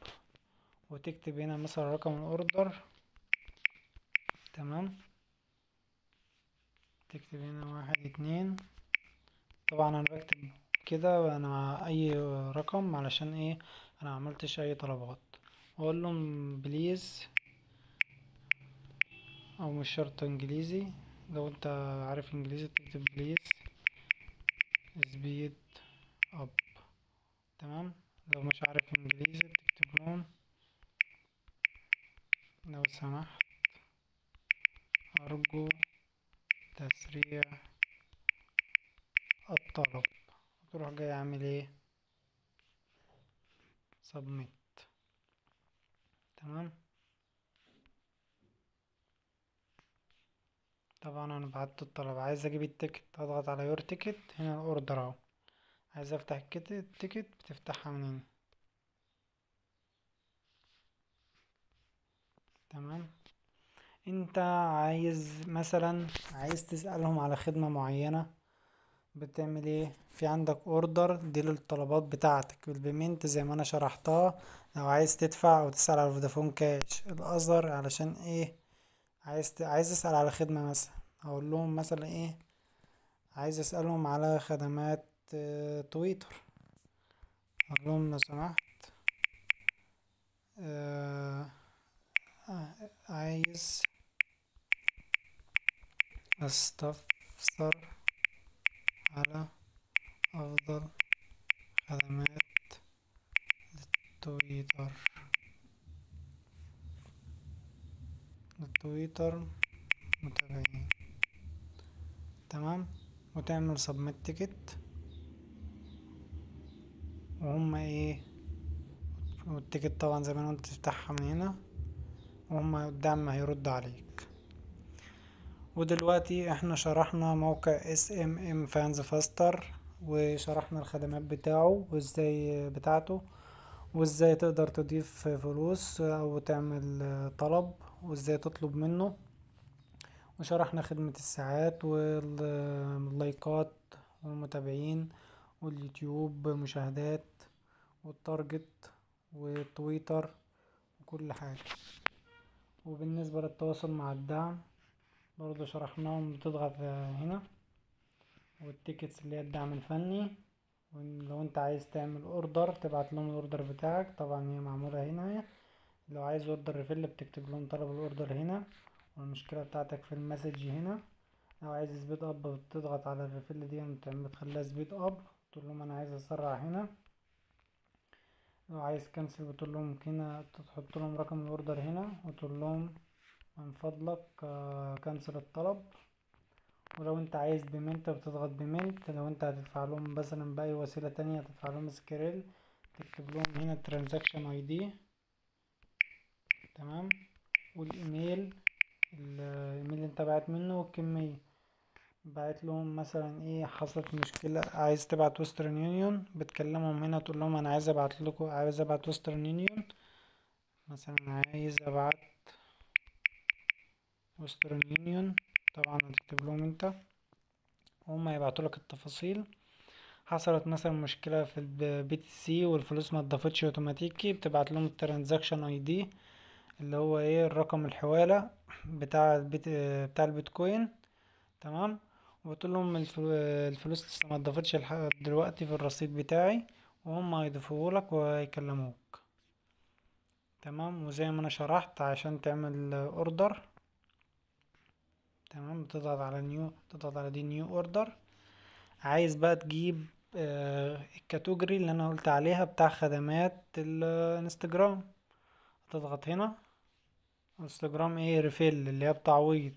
وتكتب هنا مثلا رقم الاوردر تمام تكتب هنا واحد اتنين طبعا انا بكتب كده انا اي رقم علشان ايه انا عملتش اي طلبات اقول لهم بليز او مش شرط انجليزي لو انت عارف انجليزي تكتب بليز سبيد اب تمام لو مش عارف انجليزي تكتب نون لو سمحت أرجو تسريع الطلب تروح جاي أعمل إيه سبميت تمام طبعا انا بعت الطلب عايز اجيب التيكت اضغط على يور تيكت هنا الاوردر اهو عايز افتح التيكت بتفتحها منين تمام انت عايز مثلا عايز تسألهم على خدمة معينة بتعمل ايه في عندك اوردر دي للطلبات بتاعتك والبيمنت زي ما انا شرحتها لو عايز تدفع او تسأل على فودافون كاش الازر علشان ايه عايز ت... عايز اسأل على خدمة مثلا اقول لهم مثلا ايه عايز اسألهم على خدمات آه، تويتر اقول لهم لو سمحت اه... آه، عايز أستفسر على أفضل خدمات للتويتر للتويتر متابعين تمام وتعمل سبميت تيكت وهم ايه والتيكت طبعا زي ما انت تفتحها من هنا وهم قدام ما هيرد عليك ودلوقتي احنا شرحنا موقع اس ام ام فانز فاستر وشرحنا الخدمات بتاعه وازاي بتاعته وازاي تقدر تضيف فلوس او تعمل طلب وازاي تطلب منه وشرحنا خدمة الساعات واللايكات والمتابعين واليوتيوب مشاهدات والتارجت والتويتر وكل حاجة وبالنسبة للتواصل مع الدعم برضو شرحناهم بتضغط هنا والتيكتس اللي هي الدعم الفني ولو انت عايز تعمل اوردر تبعت لهم الاوردر بتاعك طبعا هي معمولة هنا لو عايز اوردر ريفيل بتكتب لهم طلب الاوردر هنا والمشكلة بتاعتك في المسج هنا لو عايز سبيد اب بتضغط على الريفيل دي يعني بتخليها سبيد اب تقول لهم انا عايز اسرع هنا لو عايز كنسل بتقول لهم هنا تحط لهم رقم الاوردر هنا وتقول لهم من فضلك آه، كنسل الطلب ولو انت عايز بيمنت بتضغط بيمنت لو انت هتدفع لهم مثلا بأي وسيلة تانية هتدفع لهم سكريل تكتب لهم هنا الترانزاكشن اي دي تمام والايميل الايميل اللي انت بعت منه والكمية بعت لهم مثلا ايه حصلت مشكلة عايز تبعت وسترن يونيون بتكلمهم هنا تقول لهم انا عايز ابعت لكم عايز ابعت وسترن يونيون مثلا عايز ابعت وسترن يونيون طبعا هتكتب لهم انت وهم هيبعتوا لك التفاصيل حصلت مثلا مشكلة في البي تي سي والفلوس ما اتضافتش اوتوماتيكي بتبعت لهم الترانزاكشن اي دي اللي هو ايه الرقم الحوالة بتاع البيت بتاع البيتكوين تمام وبتقول لهم الفلوس لسه ما اتضافتش لحد دلوقتي في الرصيد بتاعي وهم هيضيفوه لك وهيكلموك تمام وزي ما انا شرحت عشان تعمل اوردر تمام بتضغط على نيو تضغط على دي نيو اوردر عايز بقى تجيب آه الكاتوجري اللي انا قلت عليها بتاع خدمات الانستجرام تضغط هنا انستجرام ايه ريفيل اللي هي بتعويض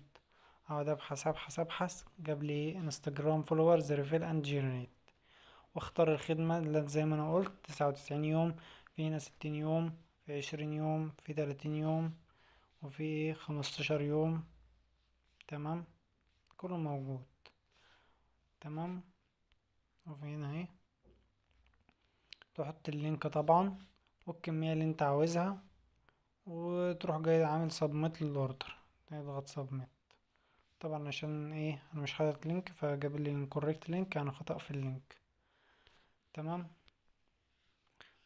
اقعد ابحث ابحث ابحث جاب لي انستجرام فولورز ريفيل اند جيرنيت واختار الخدمة اللي زي ما انا قلت تسعة وتسعين يوم في هنا ستين يوم في عشرين يوم في تلاتين يوم وفي خمستاشر يوم تمام كله موجود تمام وفي هنا اهي تحط اللينك طبعا والكمية اللي انت عاوزها وتروح جاي عامل سبميت للاوردر تضغط سبميت طبعا عشان ايه انا مش حاطط لينك فجاب لي انكوريكت لينك يعني خطأ في اللينك تمام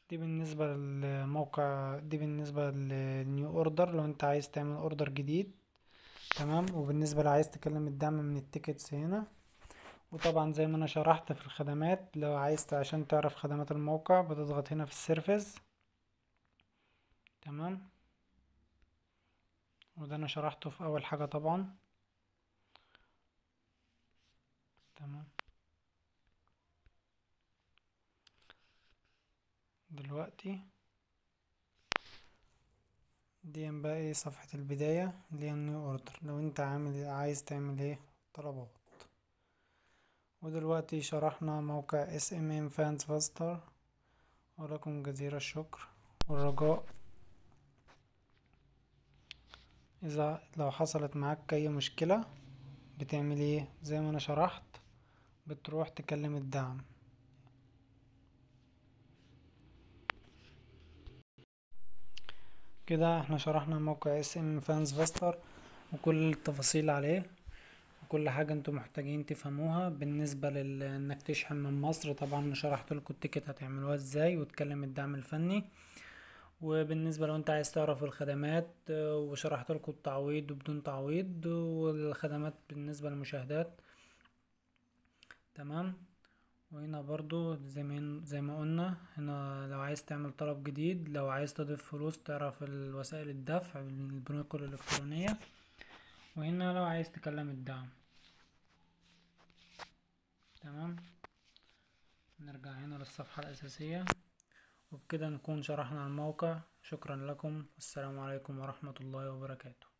دي بالنسبة للموقع دي بالنسبة للنيو اوردر لو انت عايز تعمل اوردر جديد تمام وبالنسبة لو عايز تكلم الدعم من التيكتس هنا وطبعا زي ما انا شرحت في الخدمات لو عايز عشان تعرف خدمات الموقع بتضغط هنا في السيرفيس تمام وده انا شرحته في اول حاجة طبعا تمام دلوقتي دي بقى ايه صفحة البداية اللي هي النيو اوردر لو انت عامل إيه، عايز تعمل ايه طلبات ودلوقتي شرحنا موقع اس ام ام فانز فاستر ولكم جزيل الشكر والرجاء اذا لو حصلت معاك اي مشكلة بتعمل ايه زي ما انا شرحت بتروح تكلم الدعم كده احنا شرحنا موقع اس ام فانز فاستر وكل التفاصيل عليه وكل حاجة انتم محتاجين تفهموها بالنسبة لانك تشحن من مصر طبعا شرحت لكم التيكت هتعملوها ازاي وتكلم الدعم الفني وبالنسبة لو انت عايز تعرف الخدمات آه، وشرحت لكم التعويض وبدون تعويض والخدمات بالنسبة للمشاهدات تمام وهنا برضو زي ما زي ما قلنا هنا لو عايز تعمل طلب جديد لو عايز تضيف فلوس تعرف وسائل الدفع البنوك الإلكترونية وهنا لو عايز تكلم الدعم تمام نرجع هنا للصفحة الأساسية وبكده نكون شرحنا الموقع شكرا لكم والسلام عليكم ورحمة الله وبركاته